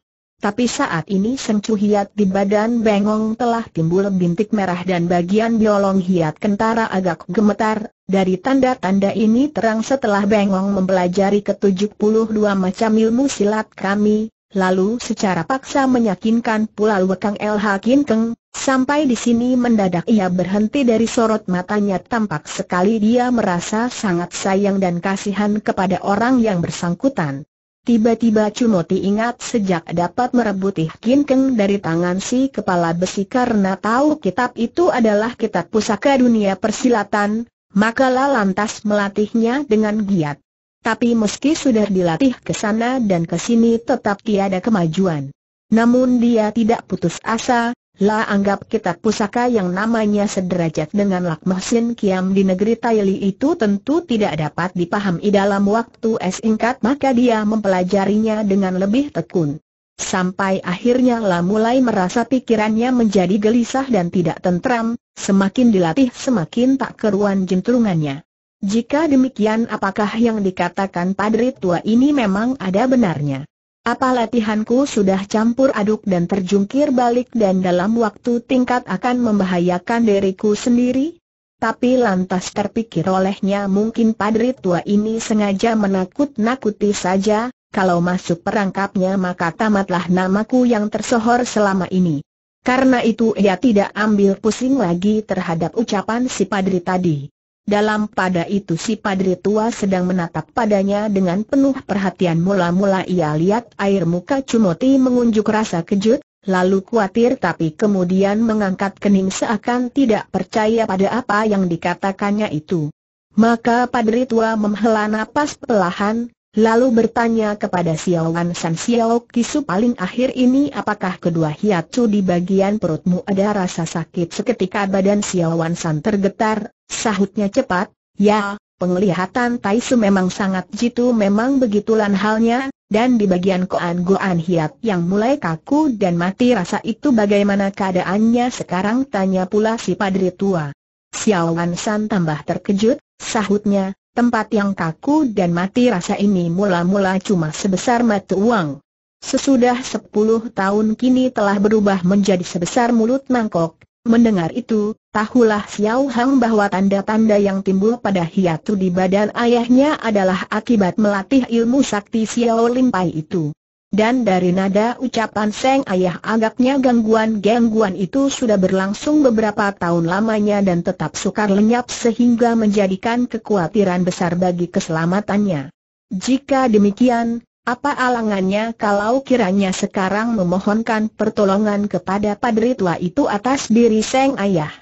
Tapi saat ini Sengcu Hiat di badan Bengong telah timbul bintik merah dan bagian biolong Hiat Kentara agak gemetar, dari tanda-tanda ini terang setelah Bengong mempelajari ke-72 macam ilmu silat kami, lalu secara paksa menyakinkan pula Wekang LH Kin Keng, sampai di sini mendadak ia berhenti dari sorot matanya tampak sekali dia merasa sangat sayang dan kasihan kepada orang yang bersangkutan. Tiba-tiba Cumoti ingat sejak dapat merebut Kin dari tangan si kepala besi karena tahu kitab itu adalah kitab pusaka dunia persilatan, maka lantas melatihnya dengan giat. Tapi meski sudah dilatih ke sana dan ke sini tetap tiada kemajuan. Namun dia tidak putus asa, lah anggap kitab pusaka yang namanya sederajat dengan Lakmahsin Kiam di negeri Taili itu tentu tidak dapat dipahami dalam waktu singkat maka dia mempelajarinya dengan lebih tekun. Sampai akhirnya lah mulai merasa pikirannya menjadi gelisah dan tidak tentram, semakin dilatih semakin tak keruan jentrungannya. Jika demikian apakah yang dikatakan padri tua ini memang ada benarnya? Apa latihanku sudah campur aduk dan terjungkir balik dan dalam waktu tingkat akan membahayakan diriku sendiri? Tapi lantas terpikir olehnya mungkin padri tua ini sengaja menakut-nakuti saja, kalau masuk perangkapnya maka tamatlah namaku yang tersohor selama ini. Karena itu ia tidak ambil pusing lagi terhadap ucapan si padri tadi. Dalam pada itu si padri tua sedang menatap padanya dengan penuh perhatian mula-mula ia lihat air muka Cumoti mengunjuk rasa kejut, lalu khawatir tapi kemudian mengangkat kening seakan tidak percaya pada apa yang dikatakannya itu. Maka padri tua menghela napas pelahan, lalu bertanya kepada Xiao Wan San Xiao Kisu paling akhir ini apakah kedua hiatsu di bagian perutmu ada rasa sakit seketika badan Xiao Wan San tergetar, sahutnya cepat, ya, penglihatan Tai Su memang sangat jitu memang begitulah halnya, dan di bagian koan goan hiat yang mulai kaku dan mati rasa itu bagaimana keadaannya sekarang tanya pula si padri tua. Xiao Wan San tambah terkejut, sahutnya, Tempat yang kaku dan mati rasa ini mula-mula cuma sebesar mata uang. Sesudah sepuluh tahun kini telah berubah menjadi sebesar mulut mangkok. Mendengar itu, tahulah Xiao Hang bahwa tanda-tanda yang timbul pada hiatu di badan ayahnya adalah akibat melatih ilmu sakti Xiao Limpai itu. Dan dari nada ucapan Seng Ayah agaknya gangguan-gangguan itu sudah berlangsung beberapa tahun lamanya dan tetap sukar lenyap sehingga menjadikan kekhawatiran besar bagi keselamatannya. Jika demikian, apa alangannya kalau kiranya sekarang memohonkan pertolongan kepada padri tua itu atas diri Seng Ayah?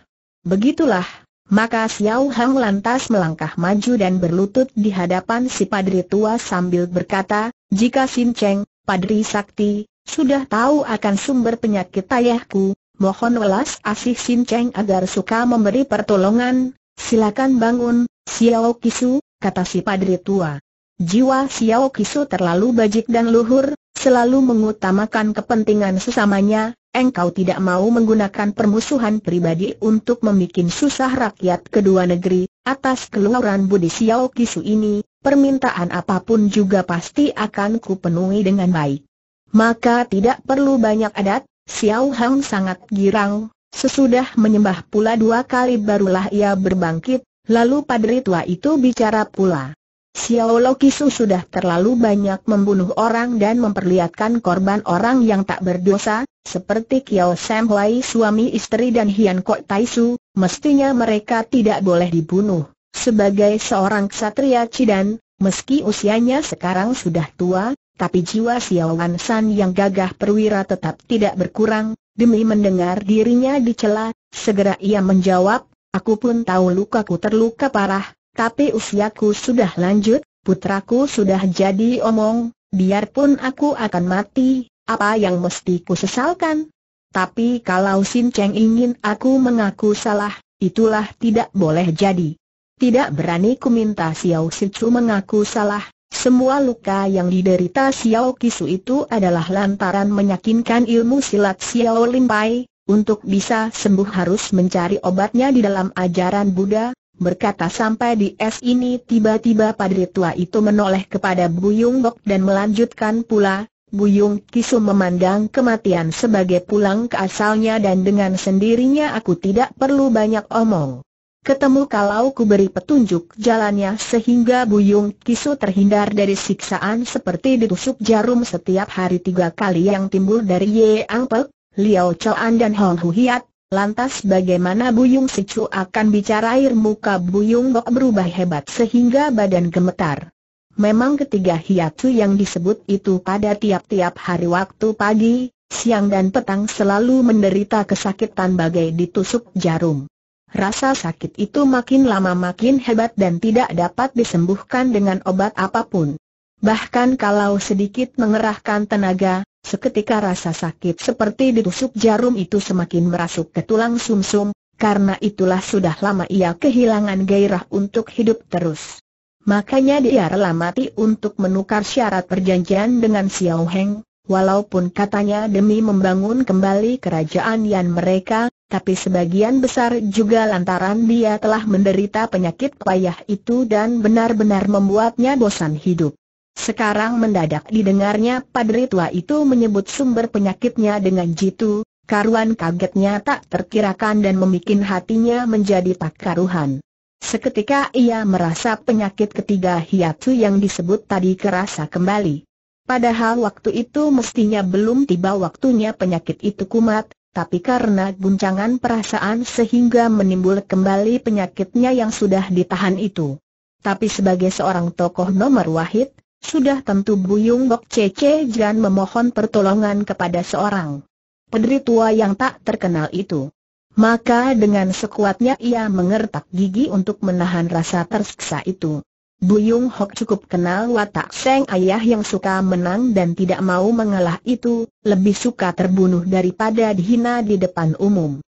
Begitulah, maka Xiao Hang lantas melangkah maju dan berlutut di hadapan si padri tua sambil berkata, jika Sin Cheng, Padri Sakti, sudah tahu akan sumber penyakit ayahku, mohon welas asih Sin Cheng agar suka memberi pertolongan, silakan bangun, Xiao Kisu, kata si Padri tua. Jiwa Xiao Kisu terlalu bajik dan luhur, selalu mengutamakan kepentingan sesamanya, engkau tidak mau menggunakan permusuhan pribadi untuk membuat susah rakyat kedua negeri, Atas keluaran Budi Xiao Kisu ini, permintaan apapun juga pasti akan kupenuhi dengan baik. Maka tidak perlu banyak adat, Xiao Hang sangat girang, sesudah menyembah pula dua kali barulah ia berbangkit, lalu padri tua itu bicara pula. Xiao Kisu sudah terlalu banyak membunuh orang dan memperlihatkan korban orang yang tak berdosa, seperti Kiao Sam suami istri dan Hian Kok Tai Su, mestinya mereka tidak boleh dibunuh. Sebagai seorang ksatria Cidan, meski usianya sekarang sudah tua, tapi jiwa Xiao Wan San yang gagah perwira tetap tidak berkurang, demi mendengar dirinya dicela, segera ia menjawab, aku pun tahu lukaku terluka parah, tapi usiaku sudah lanjut, putraku sudah jadi omong, biarpun aku akan mati, apa yang mesti ku sesalkan? Tapi kalau Sin Cheng ingin aku mengaku salah, itulah tidak boleh jadi. Tidak berani ku minta Xiao Chu mengaku salah, semua luka yang diderita Xiao Kisu itu adalah lantaran menyakinkan ilmu silat Xiao Lin Pai. untuk bisa sembuh harus mencari obatnya di dalam ajaran Buddha, Berkata sampai di es ini tiba-tiba padri tua itu menoleh kepada Buyung Bok dan melanjutkan pula, Buyung Kisu memandang kematian sebagai pulang ke asalnya dan dengan sendirinya aku tidak perlu banyak omong. Ketemu kalau ku beri petunjuk jalannya sehingga Buyung Kisu terhindar dari siksaan seperti ditusuk jarum setiap hari tiga kali yang timbul dari Ye Ang Pek, Liao Choan dan Hong Hu Hiat, Lantas bagaimana Buyung Sicu akan bicara air muka Buyung Bok berubah hebat sehingga badan gemetar. Memang ketiga hiatu yang disebut itu pada tiap-tiap hari waktu pagi, siang dan petang selalu menderita kesakitan bagai ditusuk jarum. Rasa sakit itu makin lama makin hebat dan tidak dapat disembuhkan dengan obat apapun. Bahkan kalau sedikit mengerahkan tenaga, Seketika rasa sakit seperti ditusuk jarum itu semakin merasuk ke tulang sumsum, -sum, karena itulah sudah lama ia kehilangan gairah untuk hidup terus. Makanya dia rela mati untuk menukar syarat perjanjian dengan Xiao Heng, walaupun katanya demi membangun kembali kerajaan yang mereka, tapi sebagian besar juga lantaran dia telah menderita penyakit payah itu dan benar-benar membuatnya bosan hidup. Sekarang mendadak didengarnya padri tua itu menyebut sumber penyakitnya dengan jitu, karuan kagetnya tak terkirakan dan membuat hatinya menjadi tak karuhan. Seketika ia merasa penyakit ketiga hiatu yang disebut tadi kerasa kembali. Padahal waktu itu mestinya belum tiba waktunya penyakit itu kumat, tapi karena guncangan perasaan sehingga menimbul kembali penyakitnya yang sudah ditahan itu. Tapi sebagai seorang tokoh nomor wahid, sudah tentu Buyung Bok Cece Jan memohon pertolongan kepada seorang pederi tua yang tak terkenal itu. Maka dengan sekuatnya ia mengertak gigi untuk menahan rasa tersiksa itu. Buyung Hok cukup kenal watak Seng Ayah yang suka menang dan tidak mau mengalah itu, lebih suka terbunuh daripada dihina di depan umum.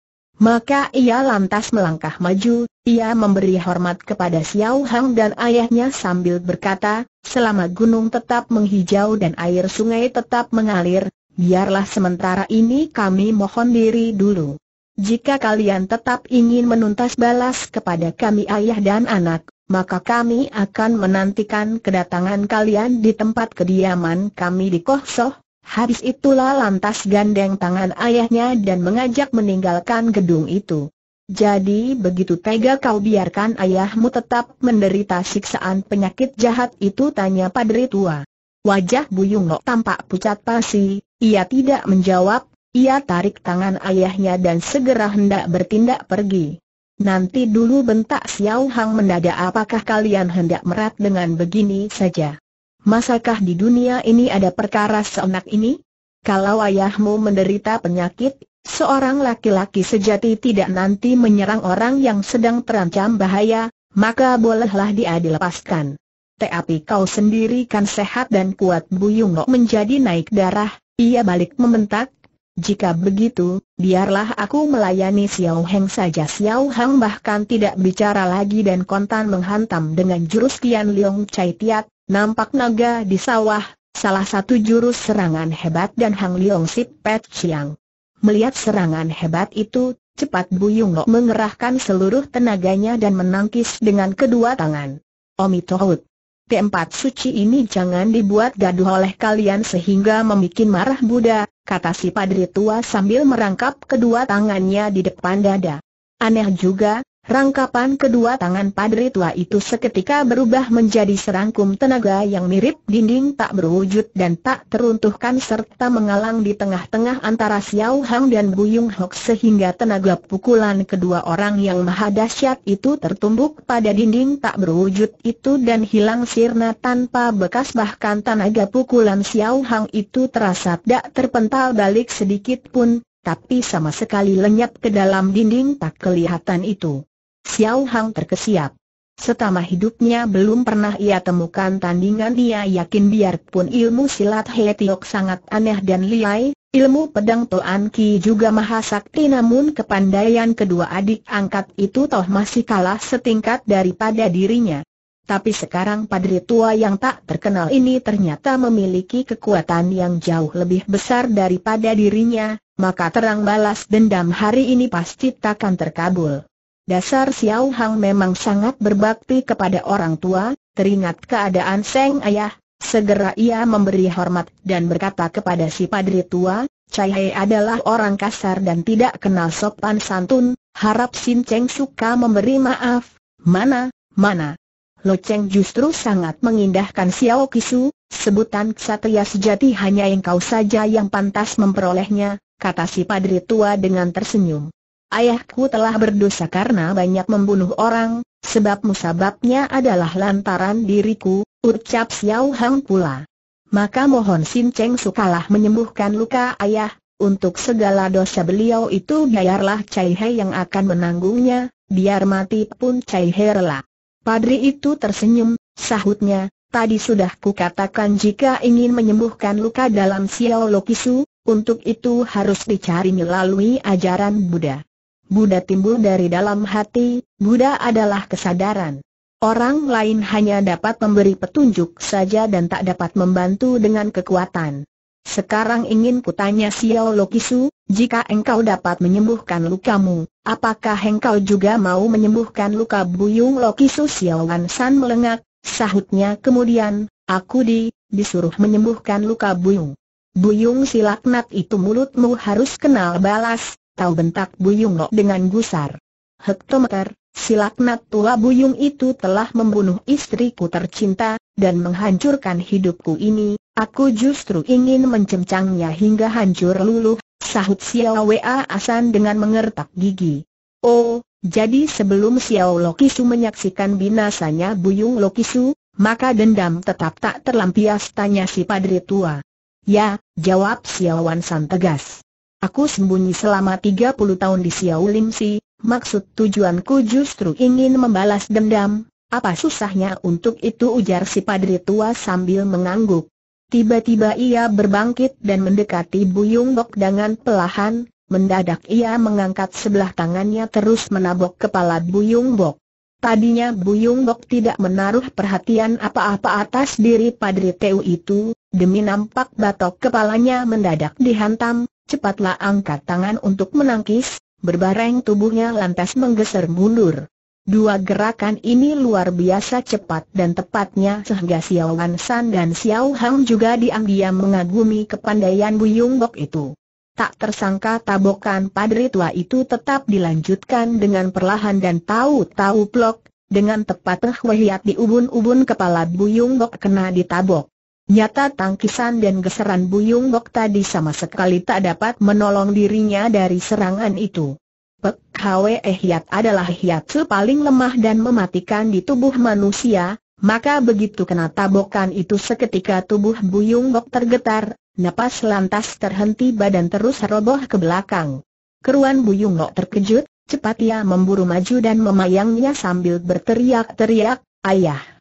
Maka ia lantas melangkah maju, ia memberi hormat kepada Xiao Hang dan ayahnya sambil berkata, selama gunung tetap menghijau dan air sungai tetap mengalir, biarlah sementara ini kami mohon diri dulu. Jika kalian tetap ingin menuntas balas kepada kami ayah dan anak, maka kami akan menantikan kedatangan kalian di tempat kediaman kami di Koh Soh. Habis itulah lantas gandeng tangan ayahnya dan mengajak meninggalkan gedung itu. Jadi begitu tega kau biarkan ayahmu tetap menderita siksaan penyakit jahat itu tanya padri tua. Wajah Buyung Nok tampak pucat pasi, ia tidak menjawab, ia tarik tangan ayahnya dan segera hendak bertindak pergi. Nanti dulu bentak Xiao Hang mendadak apakah kalian hendak merat dengan begini saja. Masakah di dunia ini ada perkara seenak ini? Kalau ayahmu menderita penyakit, seorang laki-laki sejati tidak nanti menyerang orang yang sedang terancam bahaya, maka bolehlah dia dilepaskan. Tapi kau sendiri kan sehat dan kuat Bu Buyungok menjadi naik darah, ia balik mementak. jika begitu, biarlah aku melayani Xiao Heng saja Xiao Heng bahkan tidak bicara lagi dan kontan menghantam dengan jurus Tian Leong Chai Tiat, Nampak naga di sawah, salah satu jurus serangan hebat dan Hang Leong Sip Pet Chiang. Melihat serangan hebat itu, cepat Bu Yung Lo mengerahkan seluruh tenaganya dan menangkis dengan kedua tangan. Omi Tohut. Tempat suci ini jangan dibuat gaduh oleh kalian sehingga membuat marah Buddha, kata si padri tua sambil merangkap kedua tangannya di depan dada. Aneh juga, Rangkapan kedua tangan padri tua itu seketika berubah menjadi serangkum tenaga yang mirip dinding tak berwujud dan tak teruntuhkan serta mengalang di tengah-tengah antara Xiao Hang dan Bu Yung Hok sehingga tenaga pukulan kedua orang yang maha dahsyat itu tertumbuk pada dinding tak berwujud itu dan hilang sirna tanpa bekas bahkan tenaga pukulan Xiao Hang itu terasa tidak terpental balik sedikit pun, tapi sama sekali lenyap ke dalam dinding tak kelihatan itu. Xiao Hang terkesiap. Setama hidupnya belum pernah ia temukan tandingan dia yakin biarpun ilmu silat He Tiok sangat aneh dan liai, ilmu pedang Toan Ki juga maha sakti namun kepandaian kedua adik angkat itu toh masih kalah setingkat daripada dirinya. Tapi sekarang padri tua yang tak terkenal ini ternyata memiliki kekuatan yang jauh lebih besar daripada dirinya, maka terang balas dendam hari ini pasti takkan terkabul. Dasar Xiao Hang memang sangat berbakti kepada orang tua, teringat keadaan Seng Ayah, segera ia memberi hormat dan berkata kepada si padri tua, Chai He adalah orang kasar dan tidak kenal sopan santun, harap Sin Cheng suka memberi maaf, mana, mana. Lo Cheng justru sangat mengindahkan Xiao Kisu, sebutan ksatria sejati hanya engkau saja yang pantas memperolehnya, kata si padri tua dengan tersenyum ayahku telah berdosa karena banyak membunuh orang, sebab musababnya adalah lantaran diriku, ucap Xiao Hang pula. Maka mohon Sin Cheng Sukalah menyembuhkan luka ayah, untuk segala dosa beliau itu biarlah Cai He yang akan menanggungnya, biar mati pun Cai He rela. Padri itu tersenyum, sahutnya, tadi sudah kukatakan jika ingin menyembuhkan luka dalam Xiao Lokisu, untuk itu harus dicari melalui ajaran Buddha. Buddha timbul dari dalam hati, Buddha adalah kesadaran. Orang lain hanya dapat memberi petunjuk saja dan tak dapat membantu dengan kekuatan. Sekarang ingin kutanya Xiao Lokisu, jika engkau dapat menyembuhkan lukamu, apakah engkau juga mau menyembuhkan luka Buyung Lokisu Xiao Wan San melengak, sahutnya kemudian, aku di, disuruh menyembuhkan luka Buyung. Buyung Silaknat itu mulutmu harus kenal balas, Tahu bentak Buyung Lok dengan gusar. Hektometer, si laknat tua Buyung itu telah membunuh istriku tercinta, dan menghancurkan hidupku ini, aku justru ingin mencemcangnya hingga hancur luluh, sahut Xiao Wa Asan dengan mengertak gigi. Oh, jadi sebelum Xiao Lokisu menyaksikan binasanya Buyung Lokisu, maka dendam tetap tak terlampias tanya si padri tua. Ya, jawab Wan San tegas. Aku sembunyi selama 30 tahun di Xiao Lim Si, maksud tujuanku justru ingin membalas dendam, apa susahnya untuk itu ujar si padri tua sambil mengangguk. Tiba-tiba ia berbangkit dan mendekati Buyung Bok dengan pelahan, mendadak ia mengangkat sebelah tangannya terus menabok kepala Buyung Bok. Tadinya Buyung Bok tidak menaruh perhatian apa-apa atas diri padri Teu itu, demi nampak batok kepalanya mendadak dihantam, cepatlah angkat tangan untuk menangkis, berbareng tubuhnya lantas menggeser mundur. Dua gerakan ini luar biasa cepat dan tepatnya sehingga Xiao Wan San dan Xiao Hang juga diam-diam mengagumi kepandaian Buyung Bok itu. Tak tersangka tabokan padri tua itu tetap dilanjutkan dengan perlahan dan tahu-tahu plok, dengan tepat terhwiat di ubun-ubun kepala Buyung Bok kena ditabok. Nyata tangkisan dan geseran Buyung Bok tadi sama sekali tak dapat menolong dirinya dari serangan itu. Pek Hwe eh, Hiat adalah Hiat paling lemah dan mematikan di tubuh manusia, maka begitu kena tabokan itu seketika tubuh Buyung Bok tergetar, napas lantas terhenti badan terus roboh ke belakang. Keruan Buyung Bok terkejut, cepat ia memburu maju dan memayangnya sambil berteriak-teriak, Ayah!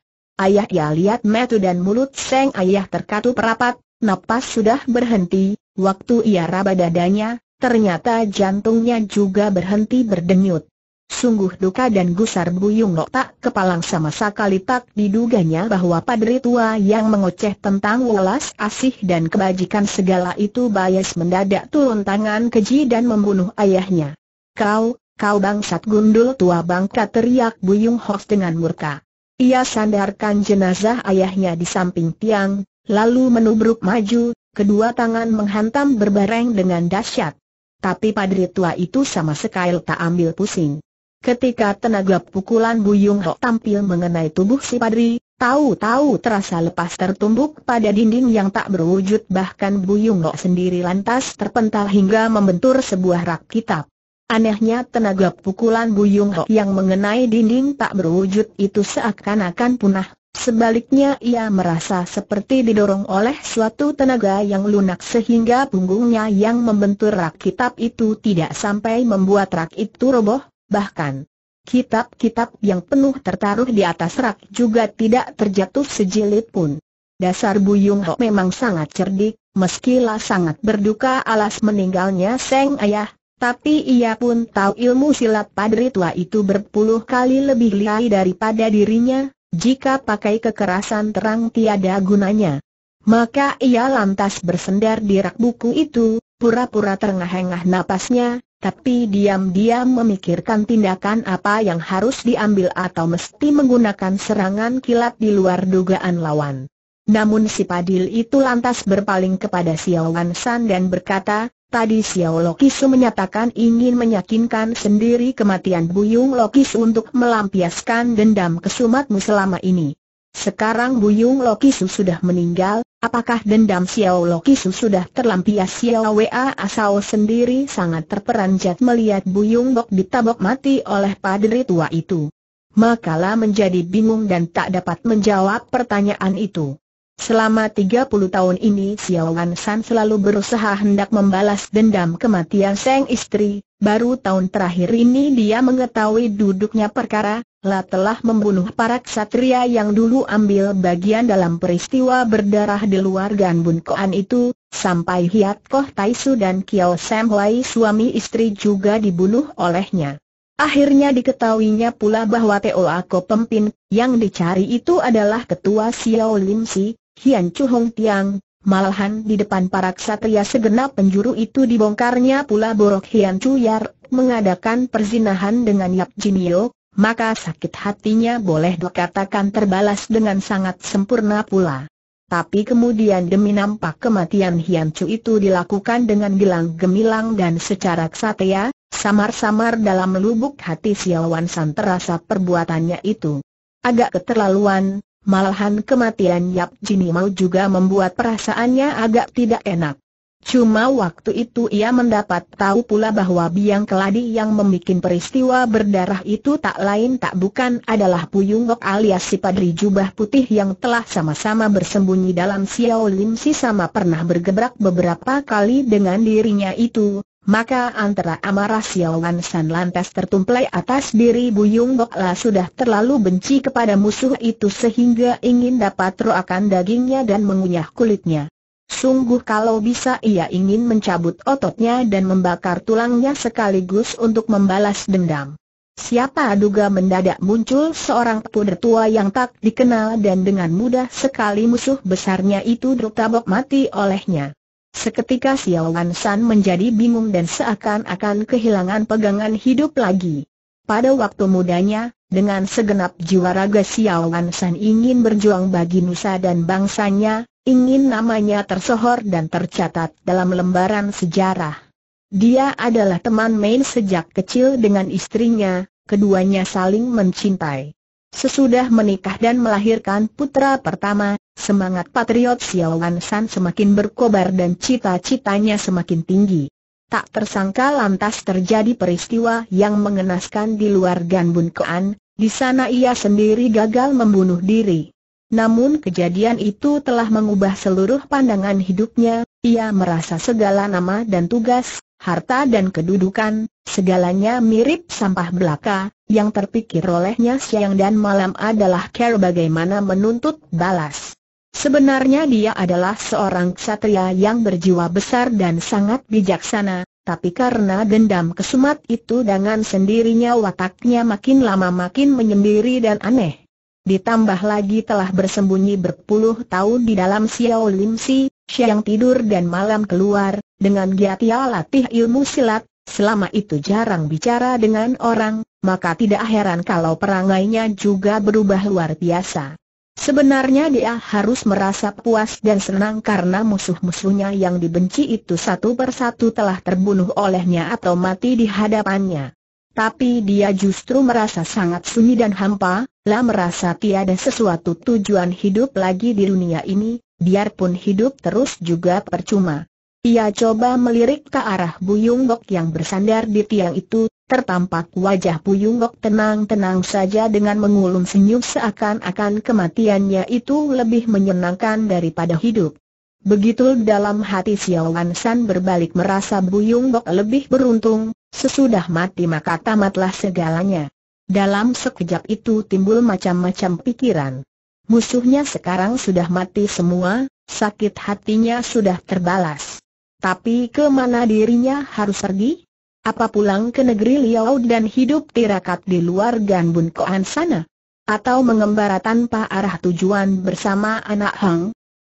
Ayah ya lihat metu dan mulut Seng Ayah terkatup rapat, napas sudah berhenti, waktu ia raba dadanya, ternyata jantungnya juga berhenti berdenyut. Sungguh duka dan gusar Buyung lo tak kepalang sama sekali tak diduganya bahwa padri tua yang mengoceh tentang welas asih dan kebajikan segala itu bayas mendadak turun tangan keji dan membunuh ayahnya. Kau, kau bangsat gundul tua bangka teriak Buyung hoax dengan murka. Ia sandarkan jenazah ayahnya di samping tiang, lalu menubruk maju, kedua tangan menghantam berbareng dengan dahsyat. Tapi padri tua itu sama sekali tak ambil pusing. Ketika tenaga pukulan Bu Yung Ho tampil mengenai tubuh si padri, tahu-tahu terasa lepas tertumbuk pada dinding yang tak berwujud bahkan Bu Yung Ho sendiri lantas terpental hingga membentur sebuah rak kitab. Anehnya tenaga pukulan Buyung Ho yang mengenai dinding tak berwujud itu seakan-akan punah. Sebaliknya ia merasa seperti didorong oleh suatu tenaga yang lunak sehingga punggungnya yang membentur rak kitab itu tidak sampai membuat rak itu roboh, bahkan kitab-kitab yang penuh tertaruh di atas rak juga tidak terjatuh sejilid pun. Dasar Buyung Ho memang sangat cerdik, meskilah sangat berduka alas meninggalnya Seng Ayah, tapi ia pun tahu ilmu silat padri tua itu berpuluh kali lebih lihai daripada dirinya, jika pakai kekerasan terang tiada gunanya. Maka ia lantas bersendar di rak buku itu, pura-pura terengah-engah napasnya, tapi diam-diam memikirkan tindakan apa yang harus diambil atau mesti menggunakan serangan kilat di luar dugaan lawan. Namun si Padil itu lantas berpaling kepada Xiao San dan berkata, Tadi Xiao Su menyatakan ingin meyakinkan sendiri kematian Buyung Su untuk melampiaskan dendam kesumatmu selama ini. Sekarang Buyung Lokisu sudah meninggal, apakah dendam Xiao Lokisu sudah terlampias Xiao Wa Asao sendiri sangat terperanjat melihat Buyung Bok ditabok mati oleh padri tua itu. Makalah menjadi bingung dan tak dapat menjawab pertanyaan itu. Selama 30 tahun ini Wan San selalu berusaha hendak membalas dendam kematian sang istri, baru tahun terakhir ini dia mengetahui duduknya perkara, La telah membunuh para ksatria yang dulu ambil bagian dalam peristiwa berdarah di luar Ganbun Koan itu, sampai Hiat Koh Taisu dan Kiao Sam Hwai suami istri juga dibunuh olehnya. Akhirnya diketahuinya pula bahwa Teo Ako Pempin, yang dicari itu adalah ketua Xiao Lim Si, Hian Chu Hong Tiang, malahan di depan para ksatria segenap penjuru itu dibongkarnya pula borok Hian Chu Yar, mengadakan perzinahan dengan Yap Jinio, maka sakit hatinya boleh dikatakan terbalas dengan sangat sempurna pula. Tapi kemudian demi nampak kematian Hian Chu itu dilakukan dengan gelang gemilang dan secara ksatria, samar-samar dalam lubuk hati Wan San terasa perbuatannya itu. Agak keterlaluan, Malahan kematian Yap Jini Mau juga membuat perasaannya agak tidak enak. Cuma waktu itu ia mendapat tahu pula bahwa biang keladi yang membuat peristiwa berdarah itu tak lain tak bukan adalah Puyung Gok alias si Padri Jubah Putih yang telah sama-sama bersembunyi dalam Xiao Lim Si sama pernah bergebrak beberapa kali dengan dirinya itu, maka antara amarah Wan San lantas tertumplai atas diri Buyung Bok La sudah terlalu benci kepada musuh itu sehingga ingin dapat roakan dagingnya dan mengunyah kulitnya. Sungguh kalau bisa ia ingin mencabut ototnya dan membakar tulangnya sekaligus untuk membalas dendam. Siapa duga mendadak muncul seorang puder tua yang tak dikenal dan dengan mudah sekali musuh besarnya itu tertabok mati olehnya. Seketika Xiao San menjadi bingung dan seakan-akan kehilangan pegangan hidup lagi. Pada waktu mudanya, dengan segenap jiwa raga Xiao San ingin berjuang bagi nusa dan bangsanya, ingin namanya tersohor dan tercatat dalam lembaran sejarah. Dia adalah teman main sejak kecil dengan istrinya, keduanya saling mencintai. Sesudah menikah dan melahirkan putra pertama, semangat patriot Xiao Wan San semakin berkobar dan cita-citanya semakin tinggi. Tak tersangka lantas terjadi peristiwa yang mengenaskan di luar Ganbun Kean, di sana ia sendiri gagal membunuh diri. Namun kejadian itu telah mengubah seluruh pandangan hidupnya, ia merasa segala nama dan tugas, harta dan kedudukan, segalanya mirip sampah belaka, yang terpikir olehnya siang dan malam adalah care bagaimana menuntut balas. Sebenarnya dia adalah seorang ksatria yang berjiwa besar dan sangat bijaksana, tapi karena dendam kesumat itu dengan sendirinya wataknya makin lama makin menyendiri dan aneh. Ditambah lagi telah bersembunyi berpuluh tahun di dalam Xiao Lim Si, siang tidur dan malam keluar, dengan giat ia latih ilmu silat, selama itu jarang bicara dengan orang, maka tidak heran kalau perangainya juga berubah luar biasa. Sebenarnya dia harus merasa puas dan senang karena musuh-musuhnya yang dibenci itu satu persatu telah terbunuh olehnya atau mati di hadapannya. Tapi dia justru merasa sangat sunyi dan hampa, lah merasa tiada sesuatu tujuan hidup lagi di dunia ini, biarpun hidup terus juga percuma. Ia coba melirik ke arah Buyung Bok yang bersandar di tiang itu, tertampak wajah Puyunggok tenang-tenang saja dengan mengulum senyum seakan-akan kematiannya itu lebih menyenangkan daripada hidup. Begitu dalam hati Xiao San berbalik merasa Buyunggok lebih beruntung, sesudah mati maka tamatlah segalanya. Dalam sekejap itu timbul macam-macam pikiran. Musuhnya sekarang sudah mati semua, sakit hatinya sudah terbalas. Tapi kemana dirinya harus pergi? Apa pulang ke negeri Liao dan hidup tirakat di luar Ganbun Koan sana? Atau mengembara tanpa arah tujuan bersama anak Hang?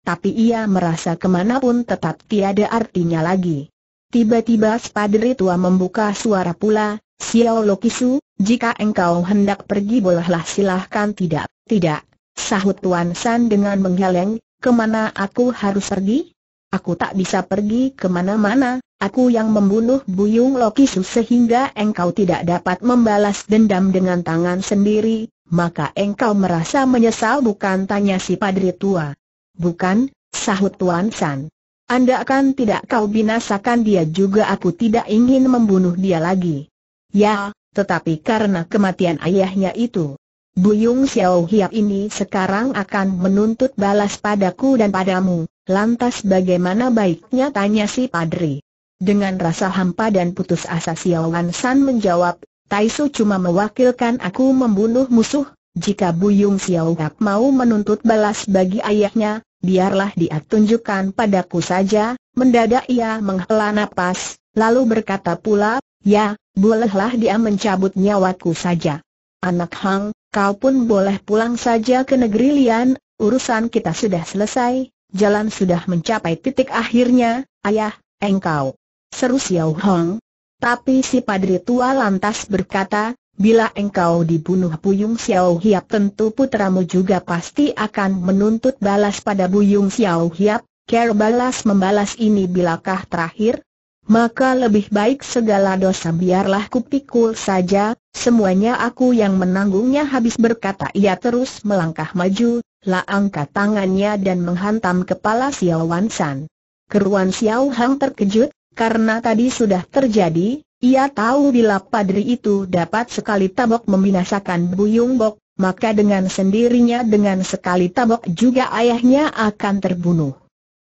Tapi ia merasa kemanapun tetap tiada artinya lagi. Tiba-tiba Spadri tua membuka suara pula, Xiao Lokisu, jika engkau hendak pergi bolehlah silahkan tidak, tidak, sahut Tuan San dengan menggeleng, kemana aku harus pergi? Aku tak bisa pergi kemana-mana, Aku yang membunuh Buyung Lokisu sehingga engkau tidak dapat membalas dendam dengan tangan sendiri, maka engkau merasa menyesal bukan tanya si padri tua. Bukan, sahut Tuan San. Anda akan tidak kau binasakan dia juga aku tidak ingin membunuh dia lagi. Ya, tetapi karena kematian ayahnya itu. Buyung Xiao Hiap ini sekarang akan menuntut balas padaku dan padamu, lantas bagaimana baiknya tanya si padri. Dengan rasa hampa dan putus asa Xiao Wan San menjawab, Taisu cuma mewakilkan aku membunuh musuh, jika Buyung Xiao Gap mau menuntut balas bagi ayahnya, biarlah dia tunjukkan padaku saja, mendadak ia menghela nafas, lalu berkata pula, ya, bolehlah dia mencabut nyawaku saja. Anak Hang, kau pun boleh pulang saja ke negeri Lian, urusan kita sudah selesai, jalan sudah mencapai titik akhirnya, ayah, engkau seru Xiao Hong. Tapi si padri tua lantas berkata, bila engkau dibunuh Buyung Xiao Hiap tentu putramu juga pasti akan menuntut balas pada Buyung Xiao Hiap, care balas membalas ini bilakah terakhir? Maka lebih baik segala dosa biarlah kupikul saja, semuanya aku yang menanggungnya habis berkata ia terus melangkah maju, la angkat tangannya dan menghantam kepala Xiao Wansan. Keruan Xiao Hang terkejut, karena tadi sudah terjadi, ia tahu bila padri itu dapat sekali tabok membinasakan Buyung Bok, maka dengan sendirinya dengan sekali tabok juga ayahnya akan terbunuh.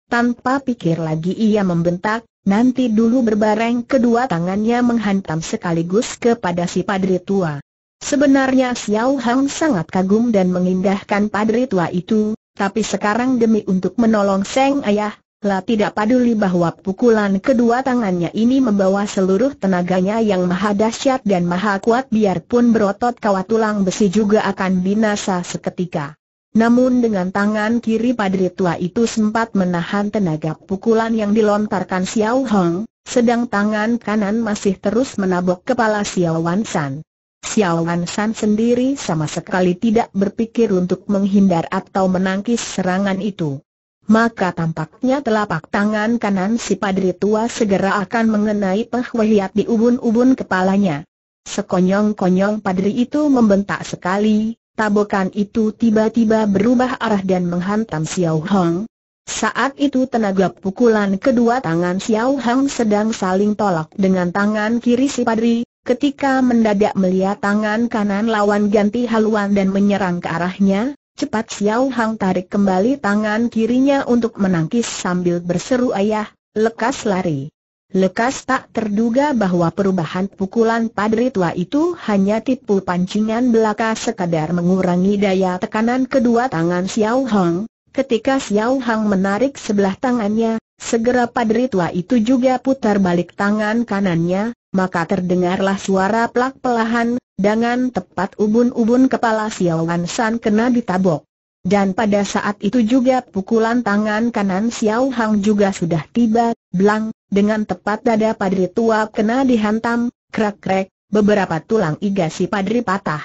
Tanpa pikir lagi ia membentak, nanti dulu berbareng kedua tangannya menghantam sekaligus kepada si padri tua. Sebenarnya Xiao Hang sangat kagum dan mengindahkan padri tua itu, tapi sekarang demi untuk menolong Seng Ayah, La tidak peduli bahwa pukulan kedua tangannya ini membawa seluruh tenaganya yang maha dahsyat dan maha kuat biarpun berotot kawat tulang besi juga akan binasa seketika. Namun dengan tangan kiri padri tua itu sempat menahan tenaga pukulan yang dilontarkan Xiao Hong, sedang tangan kanan masih terus menabok kepala Xiao Wan Xiao Wan sendiri sama sekali tidak berpikir untuk menghindar atau menangkis serangan itu maka tampaknya telapak tangan kanan si padri tua segera akan mengenai pehwehiat di ubun-ubun kepalanya. Sekonyong-konyong padri itu membentak sekali, tabokan itu tiba-tiba berubah arah dan menghantam Xiao Hong. Saat itu tenaga pukulan kedua tangan Xiao Hong sedang saling tolak dengan tangan kiri si Padri, ketika mendadak melihat tangan kanan lawan ganti haluan dan menyerang ke arahnya, Cepat Xiao Hang tarik kembali tangan kirinya untuk menangkis sambil berseru ayah, lekas lari. Lekas tak terduga bahwa perubahan pukulan padri tua itu hanya tipu pancingan belaka sekadar mengurangi daya tekanan kedua tangan Xiao Hang. Ketika Xiao Hang menarik sebelah tangannya, Segera padri tua itu juga putar balik tangan kanannya, maka terdengarlah suara pelak pelahan, dengan tepat ubun-ubun kepala Xiao Wan San kena ditabok. Dan pada saat itu juga pukulan tangan kanan Xiao Hang juga sudah tiba, belang, dengan tepat dada padri tua kena dihantam, krek-krek, beberapa tulang iga si padri patah.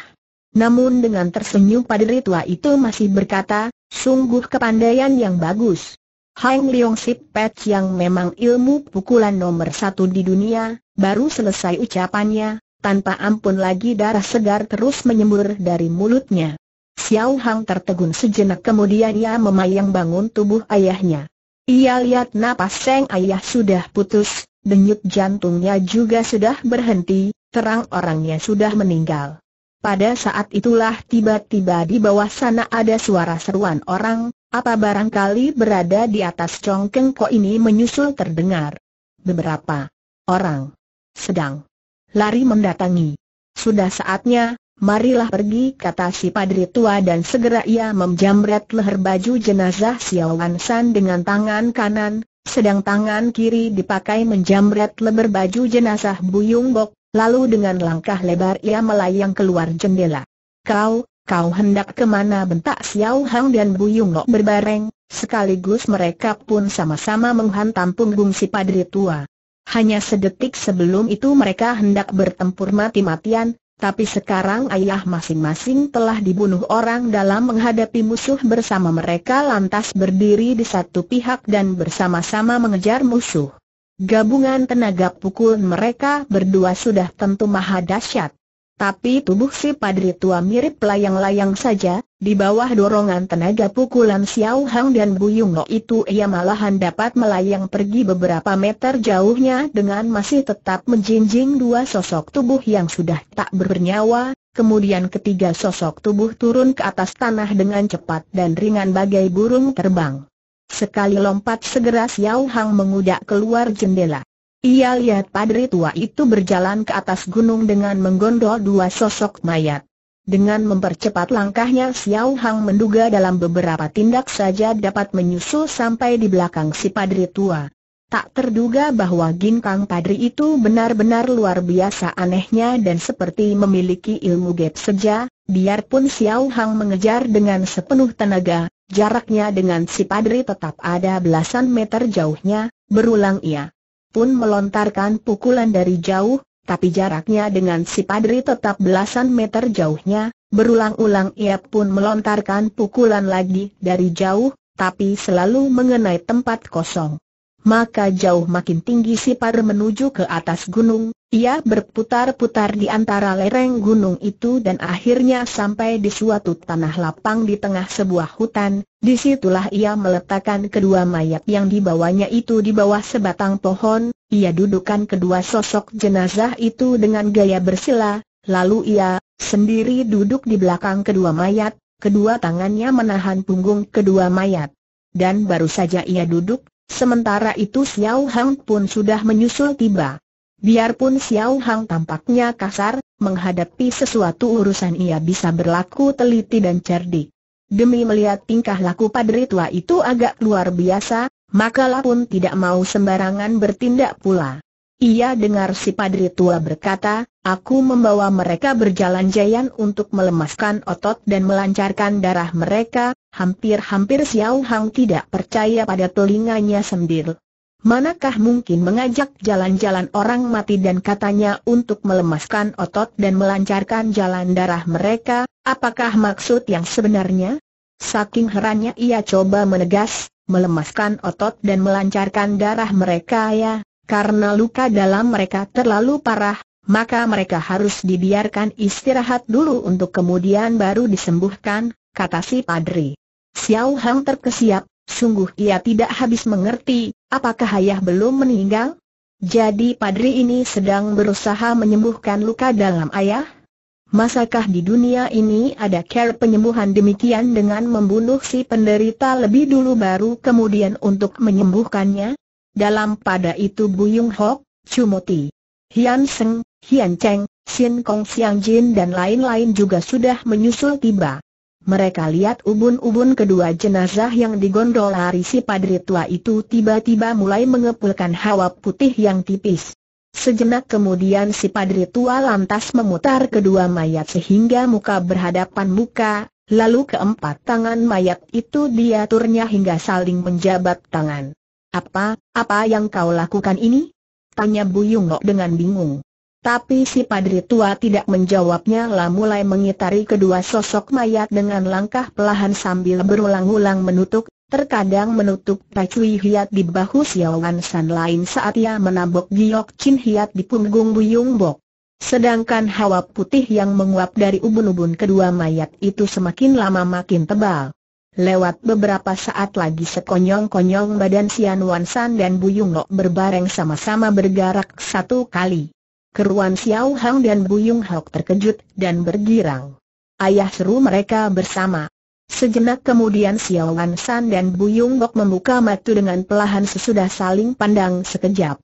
Namun dengan tersenyum padri tua itu masih berkata, sungguh kepandaian yang bagus. Hang Leong Sip Pet yang memang ilmu pukulan nomor satu di dunia, baru selesai ucapannya, tanpa ampun lagi darah segar terus menyembur dari mulutnya. Xiao Hang tertegun sejenak kemudian ia memayang bangun tubuh ayahnya. Ia lihat napas seng ayah sudah putus, denyut jantungnya juga sudah berhenti, terang orangnya sudah meninggal. Pada saat itulah tiba-tiba di bawah sana ada suara seruan orang, apa barangkali berada di atas congkeng kok ini menyusul terdengar. Beberapa orang sedang lari mendatangi. Sudah saatnya, marilah pergi kata si padri tua dan segera ia menjamret leher baju jenazah Xiao Wan San dengan tangan kanan, sedang tangan kiri dipakai menjamret leher baju jenazah Buyung Bok, lalu dengan langkah lebar ia melayang keluar jendela. Kau, Kau hendak kemana bentak Xiao Hang dan Bu Yung berbareng, sekaligus mereka pun sama-sama menghantam punggung si padri tua. Hanya sedetik sebelum itu mereka hendak bertempur mati-matian, tapi sekarang ayah masing-masing telah dibunuh orang dalam menghadapi musuh bersama mereka lantas berdiri di satu pihak dan bersama-sama mengejar musuh. Gabungan tenaga pukul mereka berdua sudah tentu maha dahsyat. Tapi tubuh si padri tua mirip layang-layang saja, di bawah dorongan tenaga pukulan Xiao Hang dan Bu Yung itu ia malahan dapat melayang pergi beberapa meter jauhnya dengan masih tetap menjinjing dua sosok tubuh yang sudah tak bernyawa, kemudian ketiga sosok tubuh turun ke atas tanah dengan cepat dan ringan bagai burung terbang. Sekali lompat segera Xiao Hang mengudak keluar jendela. Ia lihat padri tua itu berjalan ke atas gunung dengan menggondol dua sosok mayat. Dengan mempercepat langkahnya Xiao Hang menduga dalam beberapa tindak saja dapat menyusul sampai di belakang si padri tua. Tak terduga bahwa ginkang padri itu benar-benar luar biasa anehnya dan seperti memiliki ilmu gap seja, biarpun Xiao Hang mengejar dengan sepenuh tenaga, jaraknya dengan si padri tetap ada belasan meter jauhnya, berulang ia pun melontarkan pukulan dari jauh, tapi jaraknya dengan si padri tetap belasan meter jauhnya, berulang-ulang ia pun melontarkan pukulan lagi dari jauh, tapi selalu mengenai tempat kosong maka jauh makin tinggi si Sipar menuju ke atas gunung, ia berputar-putar di antara lereng gunung itu dan akhirnya sampai di suatu tanah lapang di tengah sebuah hutan, disitulah ia meletakkan kedua mayat yang dibawanya itu di bawah sebatang pohon, ia dudukan kedua sosok jenazah itu dengan gaya bersila, lalu ia sendiri duduk di belakang kedua mayat, kedua tangannya menahan punggung kedua mayat. Dan baru saja ia duduk, Sementara itu Xiao Hang pun sudah menyusul tiba. Biarpun Xiao Hang tampaknya kasar, menghadapi sesuatu urusan ia bisa berlaku teliti dan cerdik. Demi melihat tingkah laku padri tua itu agak luar biasa, maka lah pun tidak mau sembarangan bertindak pula. Ia dengar si padri tua berkata, Aku membawa mereka berjalan jayan untuk melemaskan otot dan melancarkan darah mereka, hampir-hampir Xiao Hang tidak percaya pada telinganya sendiri. Manakah mungkin mengajak jalan-jalan orang mati dan katanya untuk melemaskan otot dan melancarkan jalan darah mereka, apakah maksud yang sebenarnya? Saking herannya ia coba menegas, melemaskan otot dan melancarkan darah mereka ya, karena luka dalam mereka terlalu parah, maka mereka harus dibiarkan istirahat dulu untuk kemudian baru disembuhkan, kata si padri. Xiao Hang terkesiap, sungguh ia tidak habis mengerti, apakah ayah belum meninggal? Jadi padri ini sedang berusaha menyembuhkan luka dalam ayah? Masakah di dunia ini ada care penyembuhan demikian dengan membunuh si penderita lebih dulu baru kemudian untuk menyembuhkannya? Dalam pada itu Yung Hok, Cumoti, Hian Seng, Hian Cheng, Xin Kong Xiang Jin dan lain-lain juga sudah menyusul tiba. Mereka lihat ubun-ubun kedua jenazah yang digondol lari si padri tua itu tiba-tiba mulai mengepulkan hawa putih yang tipis. Sejenak kemudian si padri tua lantas memutar kedua mayat sehingga muka berhadapan muka, lalu keempat tangan mayat itu diaturnya hingga saling menjabat tangan. Apa, apa yang kau lakukan ini? Tanya Buyung Lok dengan bingung. Tapi si padri tua tidak menjawabnya lah mulai mengitari kedua sosok mayat dengan langkah pelahan sambil berulang-ulang menutup, terkadang menutup racui hiat di bahu Xiaowan San lain saat ia menabok giok chin hiat di punggung Buyung Bok. Sedangkan hawa putih yang menguap dari ubun-ubun kedua mayat itu semakin lama makin tebal. Lewat beberapa saat lagi sekonyong-konyong badan Sian Wan San dan Bu Yung Ho berbareng sama-sama bergerak satu kali. Keruan Xiao Hang dan Bu Yung Hok terkejut dan bergirang. Ayah seru mereka bersama. Sejenak kemudian Xiao Wan San dan Bu Yung membuka mata dengan pelahan sesudah saling pandang sekejap.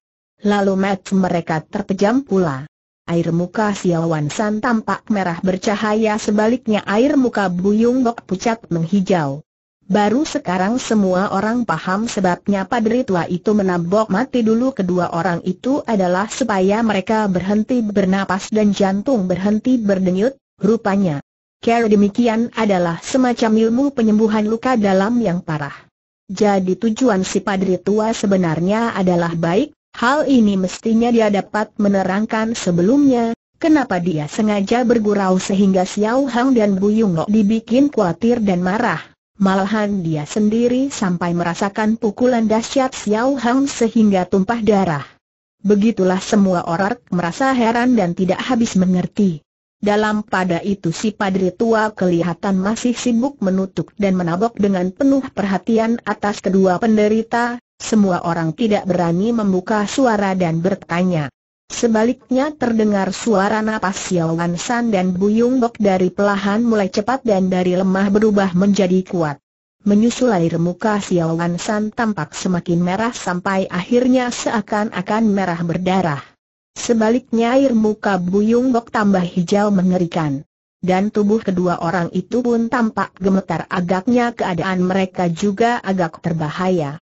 Lalu mata mereka terpejam pula. Air muka Siawan San tampak merah bercahaya sebaliknya air muka Buyung Gok pucat menghijau. Baru sekarang semua orang paham sebabnya padri tua itu menabok mati dulu kedua orang itu adalah supaya mereka berhenti bernapas dan jantung berhenti berdenyut, rupanya. Cara demikian adalah semacam ilmu penyembuhan luka dalam yang parah. Jadi tujuan si padri tua sebenarnya adalah baik Hal ini mestinya dia dapat menerangkan sebelumnya, kenapa dia sengaja bergurau sehingga Xiao Hang dan Bu Yungo dibikin khawatir dan marah. Malahan dia sendiri sampai merasakan pukulan dahsyat Xiao Hang sehingga tumpah darah. Begitulah semua orang merasa heran dan tidak habis mengerti. Dalam pada itu si padri tua kelihatan masih sibuk menutup dan menabok dengan penuh perhatian atas kedua penderita, semua orang tidak berani membuka suara dan bertanya. Sebaliknya terdengar suara napas Xiao San dan Buyung Bok dari pelahan mulai cepat dan dari lemah berubah menjadi kuat. Menyusul air muka Xiao San tampak semakin merah sampai akhirnya seakan-akan merah berdarah. Sebaliknya air muka Buyung Bok tambah hijau mengerikan. Dan tubuh kedua orang itu pun tampak gemetar agaknya keadaan mereka juga agak terbahaya.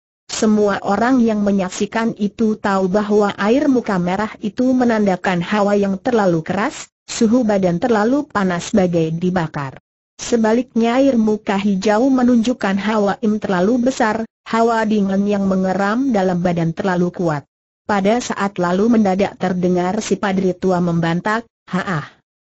Semua orang yang menyaksikan itu tahu bahwa air muka merah itu menandakan hawa yang terlalu keras, suhu badan terlalu panas bagai dibakar. Sebaliknya air muka hijau menunjukkan hawa im terlalu besar, hawa dingin yang mengeram dalam badan terlalu kuat. Pada saat lalu mendadak terdengar si padri tua membantak, haah.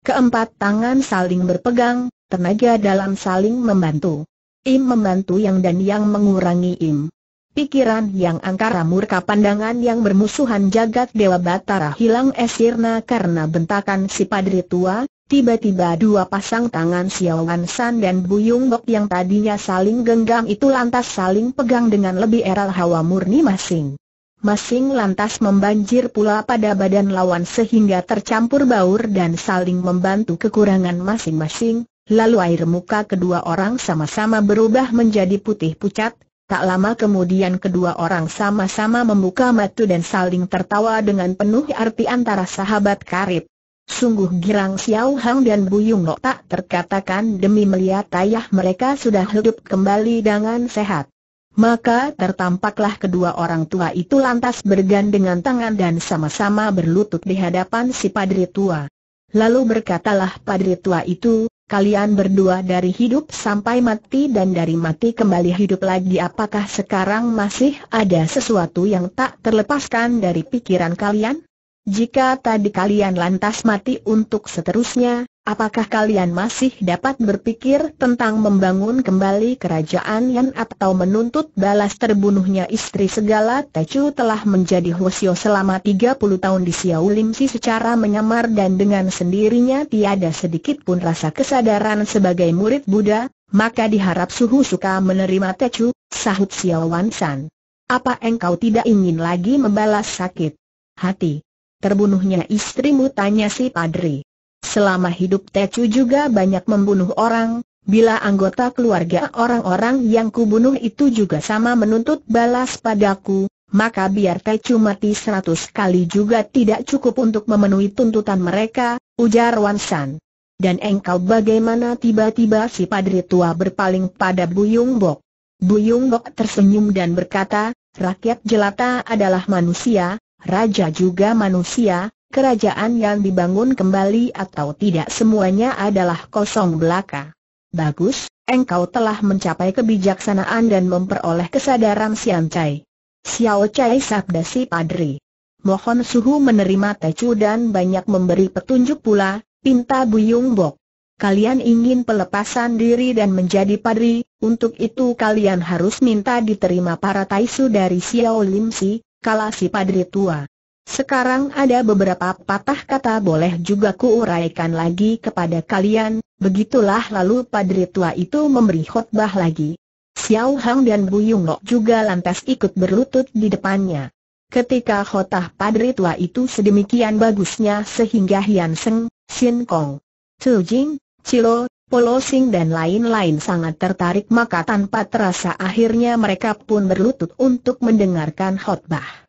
Keempat tangan saling berpegang, tenaga dalam saling membantu. Im membantu yang dan yang mengurangi im. Pikiran yang angkara murka pandangan yang bermusuhan jagat Dewa Batara hilang esirna karena bentakan si padri tua, tiba-tiba dua pasang tangan Xiaowan San dan Buyung Bok yang tadinya saling genggam itu lantas saling pegang dengan lebih eral hawa murni masing. Masing lantas membanjir pula pada badan lawan sehingga tercampur baur dan saling membantu kekurangan masing-masing, lalu air muka kedua orang sama-sama berubah menjadi putih pucat, Tak lama kemudian kedua orang sama-sama membuka mata dan saling tertawa dengan penuh arti antara sahabat karib. Sungguh girang Xiao Hang dan Bu Buyung Lo tak terkatakan demi melihat ayah mereka sudah hidup kembali dengan sehat. Maka tertampaklah kedua orang tua itu lantas bergandengan tangan dan sama-sama berlutut di hadapan si padri tua. Lalu berkatalah padri tua itu, Kalian berdua dari hidup sampai mati dan dari mati kembali hidup lagi apakah sekarang masih ada sesuatu yang tak terlepaskan dari pikiran kalian? Jika tadi kalian lantas mati untuk seterusnya, Apakah kalian masih dapat berpikir tentang membangun kembali kerajaan yang atau menuntut balas terbunuhnya istri segala Tecu telah menjadi Hosio selama 30 tahun di Xiao Limsi secara menyamar dan dengan sendirinya tiada sedikit pun rasa kesadaran sebagai murid Buddha, maka diharap Suhu suka menerima Tecu, sahut Xiao Wansan. Apa engkau tidak ingin lagi membalas sakit? Hati. Terbunuhnya istrimu tanya si Padri. Selama hidup Tecu juga banyak membunuh orang, bila anggota keluarga orang-orang yang kubunuh itu juga sama menuntut balas padaku, maka biar Tecu mati seratus kali juga tidak cukup untuk memenuhi tuntutan mereka, ujar Wansan. Dan engkau bagaimana tiba-tiba si padri tua berpaling pada Buyung Bok? Buyung Bok tersenyum dan berkata, rakyat jelata adalah manusia, raja juga manusia, kerajaan yang dibangun kembali atau tidak semuanya adalah kosong belaka. Bagus, engkau telah mencapai kebijaksanaan dan memperoleh kesadaran Sian Chai. Xiao Chai sabda si padri. Mohon suhu menerima tecu dan banyak memberi petunjuk pula, pinta Buyung Bok. Kalian ingin pelepasan diri dan menjadi padri, untuk itu kalian harus minta diterima para taisu dari Xiao Lim Si, kala si padri tua. Sekarang ada beberapa patah kata boleh juga kuuraikan lagi kepada kalian, begitulah lalu padri tua itu memberi khotbah lagi. Xiao Hang dan Bu Yung Lok juga lantas ikut berlutut di depannya. Ketika khotbah padri tua itu sedemikian bagusnya sehingga Hian Seng, Xin Kong, Chu Jing, Chilo, Polo Sing dan lain-lain sangat tertarik maka tanpa terasa akhirnya mereka pun berlutut untuk mendengarkan khotbah.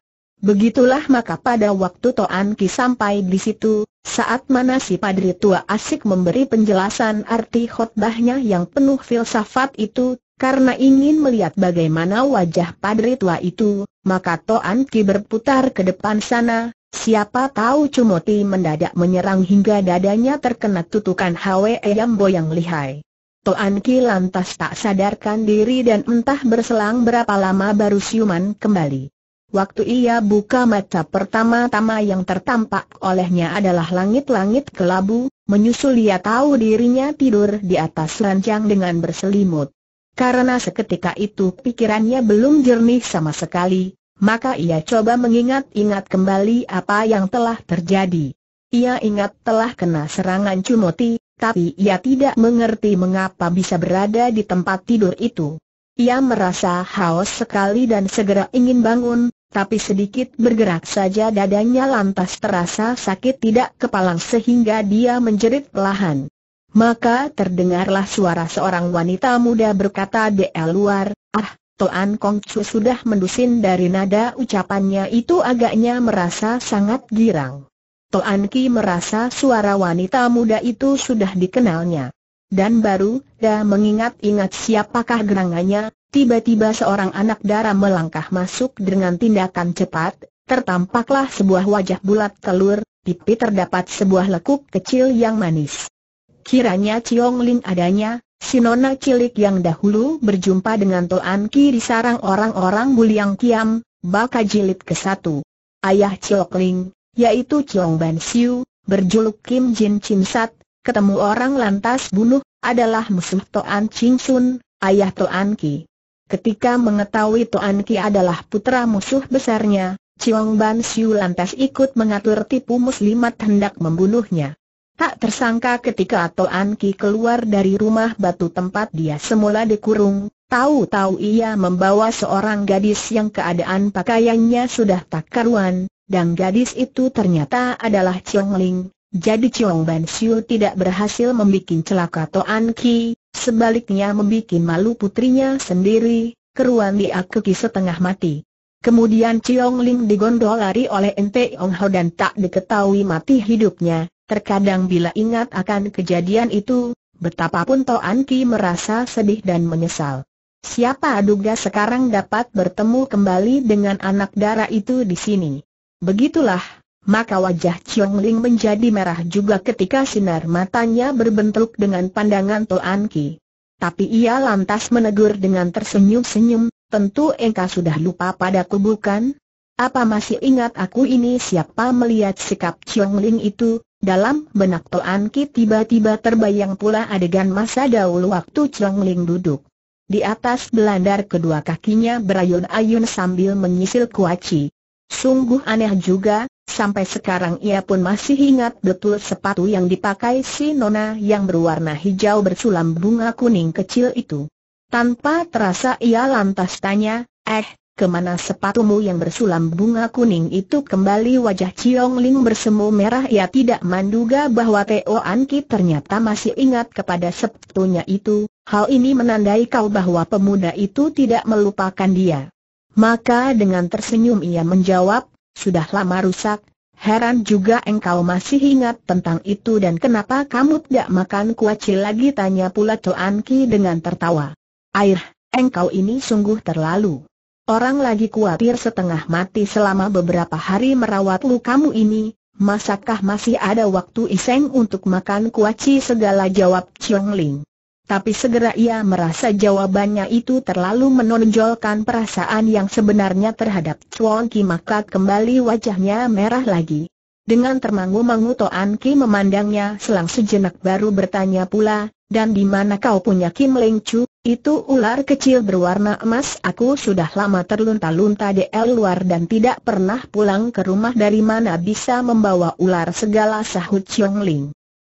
Begitulah maka pada waktu Toan Ki sampai di situ, saat mana si padri tua asik memberi penjelasan arti khutbahnya yang penuh filsafat itu, karena ingin melihat bagaimana wajah padri tua itu, maka Toan Ki berputar ke depan sana, siapa tahu Cumoti mendadak menyerang hingga dadanya terkena tutukan Hwe Yambo yang lihai. Toan Ki lantas tak sadarkan diri dan entah berselang berapa lama baru siuman kembali. Waktu ia buka mata pertama-tama yang tertampak olehnya adalah langit-langit kelabu, menyusul ia tahu dirinya tidur di atas ranjang dengan berselimut. Karena seketika itu pikirannya belum jernih sama sekali, maka ia coba mengingat-ingat kembali apa yang telah terjadi. Ia ingat telah kena serangan cumoti, tapi ia tidak mengerti mengapa bisa berada di tempat tidur itu. Ia merasa haus sekali dan segera ingin bangun, tapi sedikit bergerak saja dadanya lantas terasa sakit tidak kepalang sehingga dia menjerit perlahan. Maka terdengarlah suara seorang wanita muda berkata di luar, ah, Toan Kong Chu sudah mendusin dari nada ucapannya itu agaknya merasa sangat girang. Toan Ki merasa suara wanita muda itu sudah dikenalnya. Dan baru, dia mengingat-ingat siapakah gerangannya, Tiba-tiba seorang anak dara melangkah masuk dengan tindakan cepat, tertampaklah sebuah wajah bulat telur, pipi terdapat sebuah lekuk kecil yang manis. Kiranya Chiong Lin adanya, si nona cilik yang dahulu berjumpa dengan Toan Ki di sarang orang-orang Buliang Kiam, baka jilid ke satu. Ayah Ciong Lin, yaitu Chiong Ban Siu, berjuluk Kim Jin Chin Sat, ketemu orang lantas bunuh, adalah musuh Toan Ching Sun, ayah Toan Ki. Ketika mengetahui Tuan Ki adalah putra musuh besarnya, Chiong Ban Siu lantas ikut mengatur tipu muslimat hendak membunuhnya. Tak tersangka ketika Tuan Ki keluar dari rumah batu tempat dia semula dikurung, tahu-tahu ia membawa seorang gadis yang keadaan pakaiannya sudah tak karuan, dan gadis itu ternyata adalah Chiong Ling. Jadi Chiong Ban Siu tidak berhasil membuat celaka Tuan Ki, Sebaliknya membuat malu putrinya sendiri, keruan dia keki setengah mati. Kemudian Chiong Ling digondol lari oleh Ente Ong Ho dan tak diketahui mati hidupnya, terkadang bila ingat akan kejadian itu, betapapun An Ki merasa sedih dan menyesal. Siapa duga sekarang dapat bertemu kembali dengan anak darah itu di sini. Begitulah, maka wajah Chiong Ling menjadi merah juga ketika sinar matanya berbentuk dengan pandangan Toan Ki. Tapi ia lantas menegur dengan tersenyum-senyum, tentu engkau sudah lupa padaku bukan? Apa masih ingat aku ini siapa melihat sikap Chiong Ling itu, dalam benak Toan Ki tiba-tiba terbayang pula adegan masa dahulu waktu Chiong Ling duduk. Di atas belandar kedua kakinya berayun-ayun sambil menyisil kuaci. Sungguh aneh juga, Sampai sekarang ia pun masih ingat betul sepatu yang dipakai si Nona yang berwarna hijau bersulam bunga kuning kecil itu. Tanpa terasa ia lantas tanya, eh, kemana sepatumu yang bersulam bunga kuning itu kembali wajah Chiong Ling bersemu merah ia tidak menduga bahwa Teo An Ki ternyata masih ingat kepada sepatunya itu, hal ini menandai kau bahwa pemuda itu tidak melupakan dia. Maka dengan tersenyum ia menjawab, sudah lama rusak, heran juga engkau masih ingat tentang itu dan kenapa kamu tidak makan kuaci lagi tanya pula Toan Ki dengan tertawa. Air, engkau ini sungguh terlalu. Orang lagi kuatir setengah mati selama beberapa hari merawat kamu ini, masakah masih ada waktu iseng untuk makan kuaci segala jawab Chiong Ling tapi segera ia merasa jawabannya itu terlalu menonjolkan perasaan yang sebenarnya terhadap Chuan Ki maka kembali wajahnya merah lagi. Dengan termangu-mangu Toan Ki memandangnya selang sejenak baru bertanya pula, dan di mana kau punya Kim Leng Chu, itu ular kecil berwarna emas aku sudah lama terlunta-lunta di luar dan tidak pernah pulang ke rumah dari mana bisa membawa ular segala sahut Chiong Ling.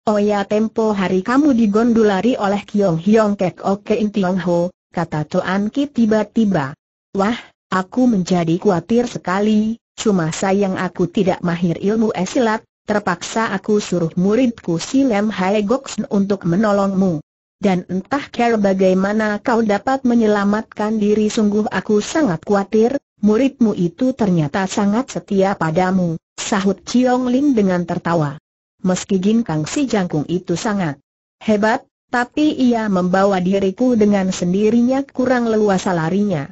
Oh ya tempo hari kamu digondulari oleh Kiong Hiong Kek Oke In Tiong Ho, kata Toan Ki tiba-tiba. Wah, aku menjadi khawatir sekali, cuma sayang aku tidak mahir ilmu esilat, terpaksa aku suruh muridku si Lem Hae Goksen untuk menolongmu. Dan entah care bagaimana kau dapat menyelamatkan diri sungguh aku sangat khawatir, muridmu itu ternyata sangat setia padamu, sahut Chiong Lin dengan tertawa meski ginkang si jangkung itu sangat hebat, tapi ia membawa diriku dengan sendirinya kurang leluasa larinya.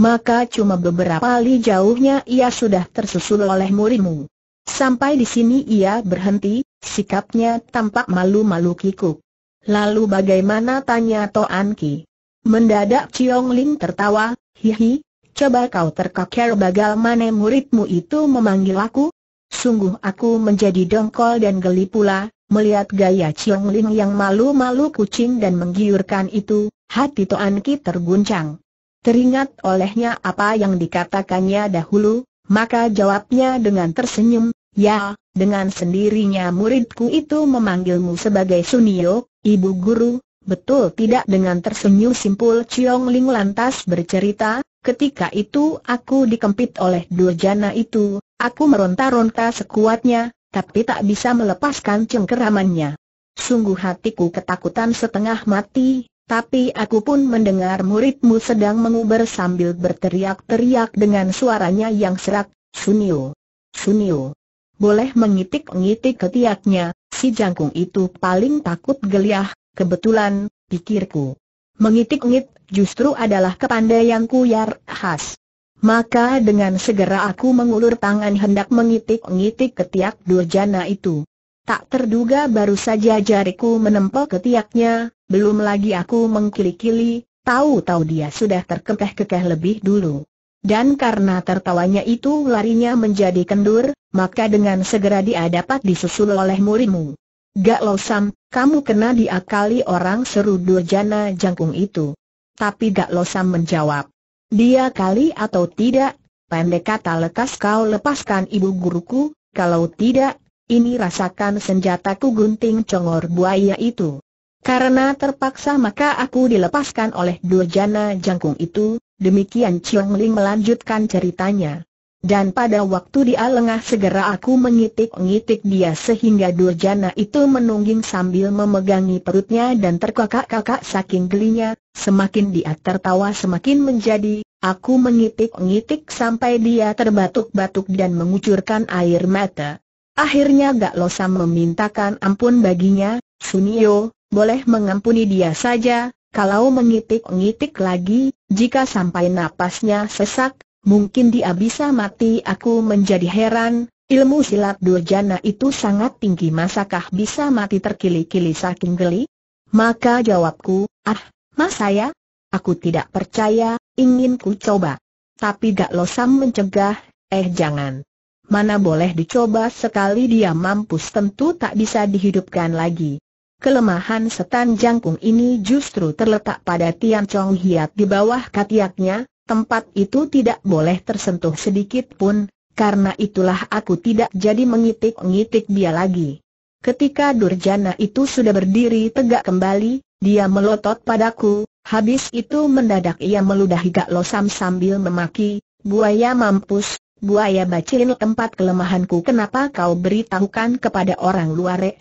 Maka cuma beberapa li jauhnya ia sudah tersusul oleh murimu. Sampai di sini ia berhenti, sikapnya tampak malu-malu kikuk. Lalu bagaimana tanya Toan Ki? Mendadak Ciong Ling tertawa, hihi, coba kau terkakir bagaimana muridmu itu memanggil aku? Sungguh aku menjadi dongkol dan geli pula, melihat gaya Chiong Ling yang malu-malu kucing dan menggiurkan itu, hati Toan Ki terguncang. Teringat olehnya apa yang dikatakannya dahulu, maka jawabnya dengan tersenyum, ya, dengan sendirinya muridku itu memanggilmu sebagai Sunio, ibu guru, betul tidak dengan tersenyum simpul Chiong Ling lantas bercerita, ketika itu aku dikempit oleh dua jana itu, Aku meronta-ronta sekuatnya, tapi tak bisa melepaskan cengkeramannya. Sungguh hatiku ketakutan setengah mati, tapi aku pun mendengar muridmu sedang menguber sambil berteriak-teriak dengan suaranya yang serak, Sunio. Sunio. Boleh mengitik-ngitik ketiaknya, si jangkung itu paling takut geliah, kebetulan, pikirku. Mengitik-ngit justru adalah kepandaianku yang khas. Maka dengan segera aku mengulur tangan hendak mengitik-ngitik ketiak durjana itu. Tak terduga baru saja jariku menempel ketiaknya, belum lagi aku mengkili-kili, tahu-tahu dia sudah terkekeh-kekeh lebih dulu. Dan karena tertawanya itu larinya menjadi kendur, maka dengan segera dia dapat disusul oleh murimu. Gak losam, kamu kena diakali orang seru durjana jangkung itu. Tapi Gak losam menjawab, dia kali atau tidak, pendek kata lekas kau lepaskan ibu guruku, kalau tidak, ini rasakan senjataku gunting congor buaya itu. Karena terpaksa maka aku dilepaskan oleh dua jana jangkung itu, demikian Chiong Ling melanjutkan ceritanya. Dan pada waktu dia lengah segera aku mengitik-ngitik dia sehingga durjana itu menungging sambil memegangi perutnya dan terkakak-kakak saking gelinya, semakin dia tertawa semakin menjadi, aku mengitik-ngitik sampai dia terbatuk-batuk dan mengucurkan air mata. Akhirnya Gak Losa memintakan ampun baginya, Sunio, boleh mengampuni dia saja, kalau mengitik-ngitik lagi, jika sampai napasnya sesak, Mungkin dia bisa mati aku menjadi heran, ilmu silat durjana itu sangat tinggi masakah bisa mati terkili-kili saking geli? Maka jawabku, ah, mas saya? Aku tidak percaya, ingin ku coba. Tapi Gak Losam mencegah, eh jangan. Mana boleh dicoba sekali dia mampus tentu tak bisa dihidupkan lagi. Kelemahan setan jangkung ini justru terletak pada Tian Chong Hiat di bawah katiaknya, tempat itu tidak boleh tersentuh sedikit pun, karena itulah aku tidak jadi mengitik-ngitik dia lagi. Ketika Durjana itu sudah berdiri tegak kembali, dia melotot padaku, habis itu mendadak ia meludahi Gak Losam sambil memaki, buaya mampus, buaya bacil tempat kelemahanku kenapa kau beritahukan kepada orang luar eh?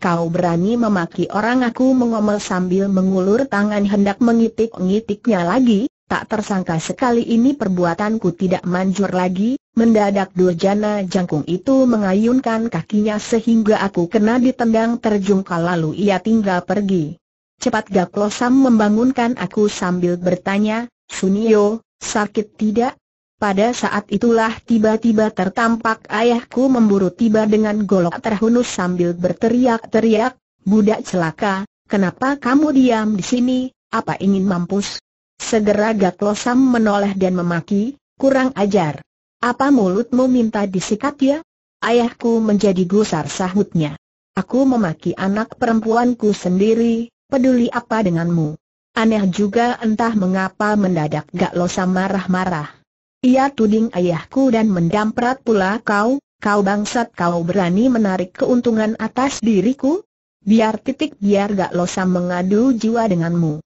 kau berani memaki orang aku mengomel sambil mengulur tangan hendak mengitik-ngitiknya lagi, Tak tersangka sekali ini perbuatanku tidak manjur lagi, mendadak durjana jangkung itu mengayunkan kakinya sehingga aku kena ditendang terjungkal lalu ia tinggal pergi. Cepat Gaplosam membangunkan aku sambil bertanya, Sunio, sakit tidak? Pada saat itulah tiba-tiba tertampak ayahku memburu tiba dengan golok terhunus sambil berteriak-teriak, Budak celaka, kenapa kamu diam di sini, apa ingin mampus? Segera gak losam menoleh dan memaki, kurang ajar. Apa mulutmu minta disikat ya? Ayahku menjadi gusar sahutnya. Aku memaki anak perempuanku sendiri, peduli apa denganmu? Aneh juga entah mengapa mendadak gak losam marah-marah. Ia tuding ayahku dan mendamprat pula kau, kau bangsat kau berani menarik keuntungan atas diriku? Biar titik biar gak losam mengadu jiwa denganmu.